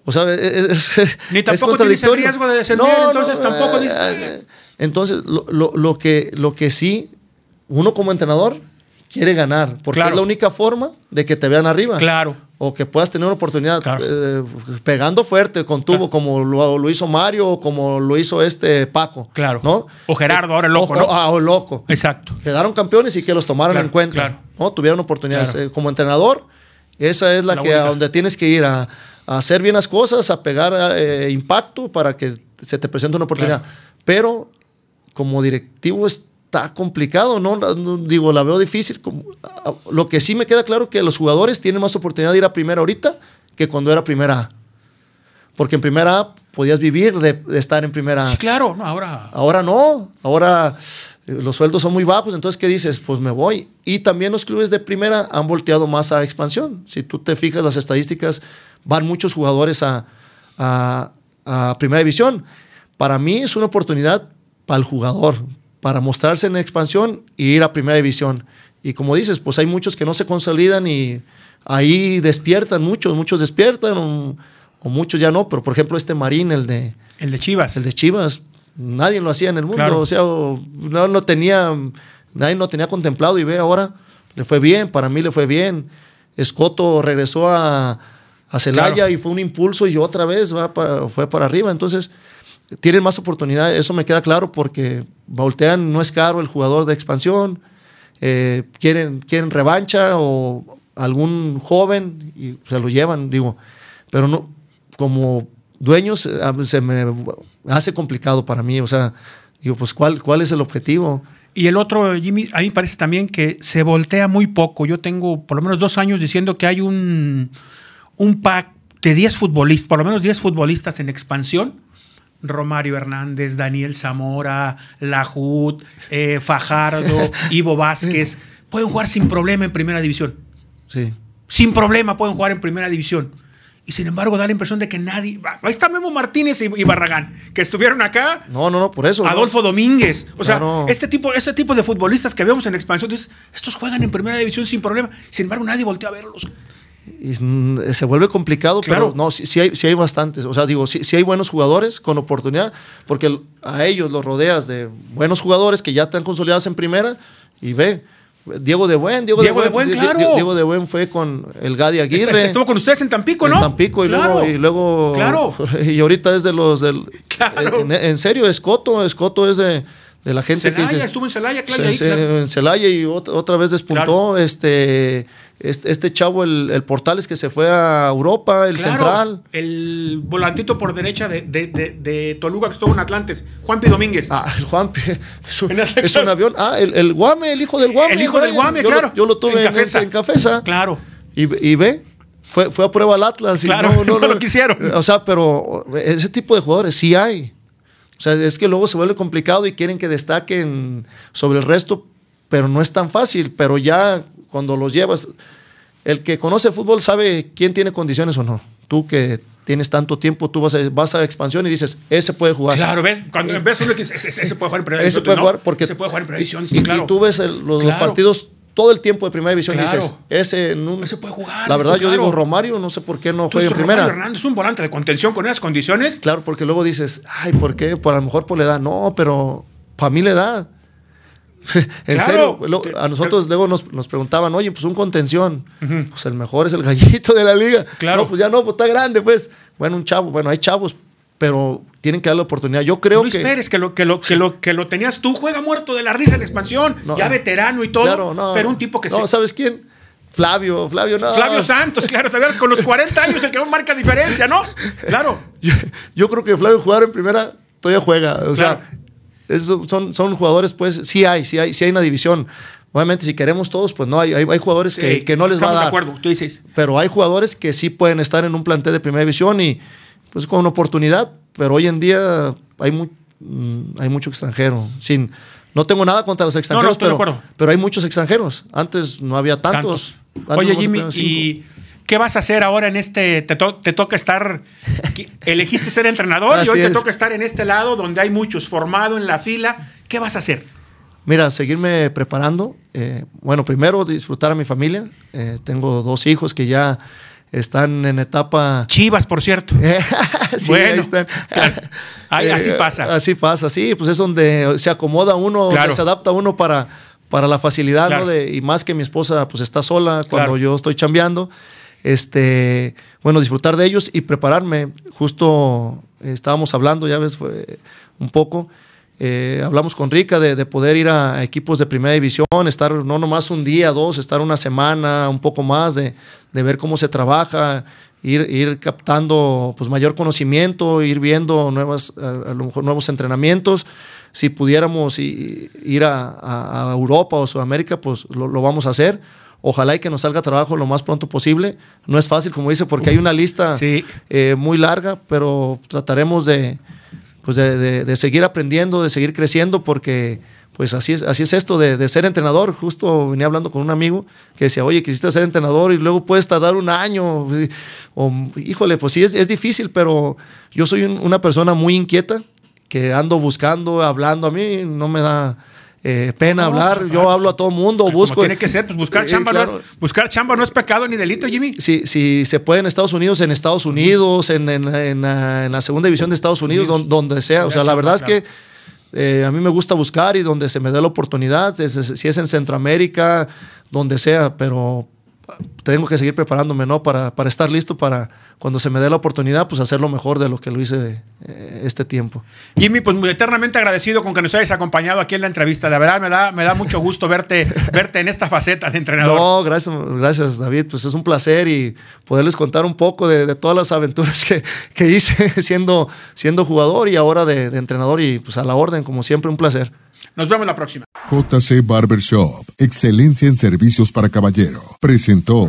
O sea, e, e, es, Ni tampoco contradictorio. riesgo de descender, entonces tampoco. Eh, dice. Eh, entonces, lo, que, lo que sí uno como entrenador quiere ganar, porque es la única forma de que te vean arriba. Claro. O que puedas tener una oportunidad eh, pegando fuerte con tubo, como lo, hizo Mario o como lo hizo este Paco. Claro. ¿no? O Gerardo, ahora el loco. ¿no? Ah, loco. Exacto. Quedaron campeones y que los tomaron en cuenta. ¿no? Tuvieron oportunidades. Eh, como entrenador, esa es la, que a donde tienes que ir a, hacer bien las cosas, a pegar eh, impacto para que se te presente una oportunidad. Pero como directivo es está complicado, ¿no? Digo, la veo difícil. Lo que sí me queda claro es que los jugadores tienen más oportunidad de ir a primera ahorita que cuando era primera A. Porque en primera A podías vivir de, estar en primera A. Sí, claro, no, ahora. Ahora no, ahora eh, los sueldos son muy bajos, entonces ¿qué dices? Pues me voy. Y también los clubes de primera han volteado más a expansión. Si tú te fijas las estadísticas, van muchos jugadores a, a primera división. Para mí es una oportunidad para el jugador, para mostrarse en expansión y ir a primera división. Y como dices, pues hay muchos que no se consolidan y ahí despiertan muchos, muchos despiertan o, muchos ya no, pero por ejemplo este Marín, el de... El de Chivas. El de Chivas, nadie lo hacía en el mundo, o sea, no lo tenía, nadie lo tenía contemplado y ve ahora, le fue bien, para mí le fue bien. Escoto regresó a, a Celaya y fue un impulso y otra vez va fue para arriba, entonces tienen más oportunidad, eso me queda claro porque voltean, no es caro el jugador de expansión, eh, quieren, quieren revancha o algún joven y se lo llevan, digo, pero no, como dueños se me hace complicado para mí, o sea, digo, pues ¿cuál, cuál es el objetivo? Y el otro, Jimmy, a mí me parece también que se voltea muy poco. Yo tengo por lo menos dos años diciendo que hay un, un pack de 10 futbolistas, por lo menos 10 futbolistas en expansión, Romario Hernández, Daniel Zamora, Lajut, eh, Fajardo, Ivo Vázquez, pueden jugar sin problema en primera división. Sí. Sin problema pueden jugar en primera división. Y sin embargo, da la impresión de que nadie. Ahí está Memo Martínez y, Barragán, que estuvieron acá. No, no, no, por eso. Adolfo Domínguez. O sea, este, tipo, este tipo de futbolistas que vemos en expansión, estos juegan en primera división sin problema. Sin embargo, nadie voltea a verlos. Mm, eh, se vuelve complicado, pero no, si hay, hay bastantes. O sea, digo, si hay buenos jugadores con oportunidad, porque a ellos los rodeas de buenos jugadores que ya están consolidados en primera y ve. Diego de Buen, Diego, de Buen, claro. Diego, de Buen fue con el Gadi Aguirre. Estuvo con ustedes en Tampico, ¿no? En Tampico y luego y luego claro. y ahorita es de los del eh, en, en serio, Escoto, Escoto es de de la gente que estuvo en Celaya, Claudia en Celaya y otra, otra vez despuntó este, este, este, chavo el, el, Portales que se fue a Europa, el central. El volantito por derecha de, de, de, Toluca que estuvo en Atlantes, Juanpi Domínguez. Ah, el Juanpi es un, es un avión. Ah, el, el, Guame, el hijo del Guame. El hijo del Guame, claro. yo lo tuve en, Cafesa. claro. Y, y ve, fue, fue a prueba al Atlas. y no, no lo quisieron. O sea, pero eh, ese tipo de jugadores sí hay. O sea, es que luego se vuelve complicado y quieren que destaquen sobre el resto, pero no es tan fácil. Pero ya cuando los llevas, el que conoce fútbol sabe quién tiene condiciones o no. Tú que tienes tanto tiempo, tú vas a, vas expansión y dices, ese puede jugar. Claro, ves, cuando ves uno que ese, puede jugar en previsión. Ese puede jugar porque. Se puede jugar en previsión. Y, tú ves los, partidos todo el tiempo de primera división dices, ese no se puede jugar. La verdad, yo digo, Romario, no sé por qué no fue en primera. es Hernández, un volante de contención con esas condiciones. Claro, porque luego dices, ay, ¿por qué? Por a lo mejor por la edad. No, pero para mí la edad. en serio, a nosotros luego nos, preguntaban, oye, pues un contención, pues el mejor es el gallito de la liga. Claro. No, pues ya no, pues está grande, pues. Bueno, un chavo, bueno, hay chavos pero tienen que darle la oportunidad. Yo creo Luis que. Luis Pérez, que lo, que, lo, que, tenías tú, juega muerto de la risa en expansión, ya eh, veterano y todo. pero un tipo que no, ¿sabes quién? Flavio, Flavio, Flavio Santos, claro, con los 40 años el que no marca diferencia, ¿no? Claro. Yo, creo que Flavio jugar en primera todavía juega. O sea, son, son jugadores, pues, sí hay, sí hay, sí hay una división. Obviamente, si queremos todos, pues no, hay, hay, jugadores que, que, no les va a dar. De acuerdo, tú dices. Pero hay jugadores que sí pueden estar en un plantel de primera división y, pues con oportunidad, pero hoy en día hay, mm, hay mucho extranjero. Sin, no tengo nada contra los extranjeros, pero, pero, hay muchos extranjeros. Antes no había tantos. Oye, Jimmy, ¿y qué vas a hacer ahora en este? ¿Te, toca estar? ¿Elegiste ser entrenador y hoy te toca estar en este lado donde hay muchos formado en la fila? ¿Qué vas a hacer? Mira, seguirme preparando. Eh, bueno, primero disfrutar a mi familia. Eh, tengo dos hijos que ya están en etapa. Chivas, por cierto. sí, bueno, están. así eh, pasa. Así pasa, sí, pues es donde se acomoda uno, se adapta uno para, para la facilidad, ¿no? y más que mi esposa pues está sola cuando yo estoy chambeando. Este, bueno, disfrutar de ellos y prepararme. Justo eh, estábamos hablando, ya ves, fue un poco eh, hablamos con Rica de, poder ir a equipos de primera división, estar no nomás un día, dos, estar una semana, un poco más, de, ver cómo se trabaja, ir, ir captando pues, mayor conocimiento, ir viendo nuevas, a, lo mejor nuevos entrenamientos. Si pudiéramos ir a, Europa o Sudamérica, pues lo, vamos a hacer ojalá y que nos salga trabajo lo más pronto posible. No es fácil, como dice, porque hay una lista eh, muy larga, pero trataremos de, pues de, de, seguir aprendiendo, de seguir creciendo, porque pues así es, así es esto de, de, ser entrenador. Justo venía hablando con un amigo que decía, oye, quisiste ser entrenador y luego puedes tardar un año. híjole, pues sí, es, difícil, pero yo soy una persona muy inquieta, que ando buscando, hablando. A mí no me da eh, pena hablar, pues, yo ah, hablo a pues, todo mundo, busco. tiene que ser, pues buscar chamba, no es, pecado ni delito, Jimmy. Si, si se puede en Estados Unidos, en Estados Unidos, en, la, segunda división de Estados Unidos, Donde, sea. O sea, la verdad es que. Eh, a mí me gusta buscar y donde se me dé la oportunidad, si es en Centroamérica, donde sea, pero tengo que seguir preparándome, ¿no? Para, para, estar listo para cuando se me dé la oportunidad, pues hacer lo mejor de lo que lo hice eh, este tiempo. Jimmy, pues muy eternamente agradecido con que nos hayas acompañado aquí en la entrevista. La verdad me da, me da mucho gusto verte, verte en esta faceta de entrenador. No, gracias, gracias David. Pues es un placer y poderles contar un poco de, todas las aventuras que, hice siendo, siendo jugador y ahora de, de entrenador y pues a la orden, como siempre, un placer. Nos vemos la próxima. JC Barbershop, excelencia en servicios para caballero, presentó.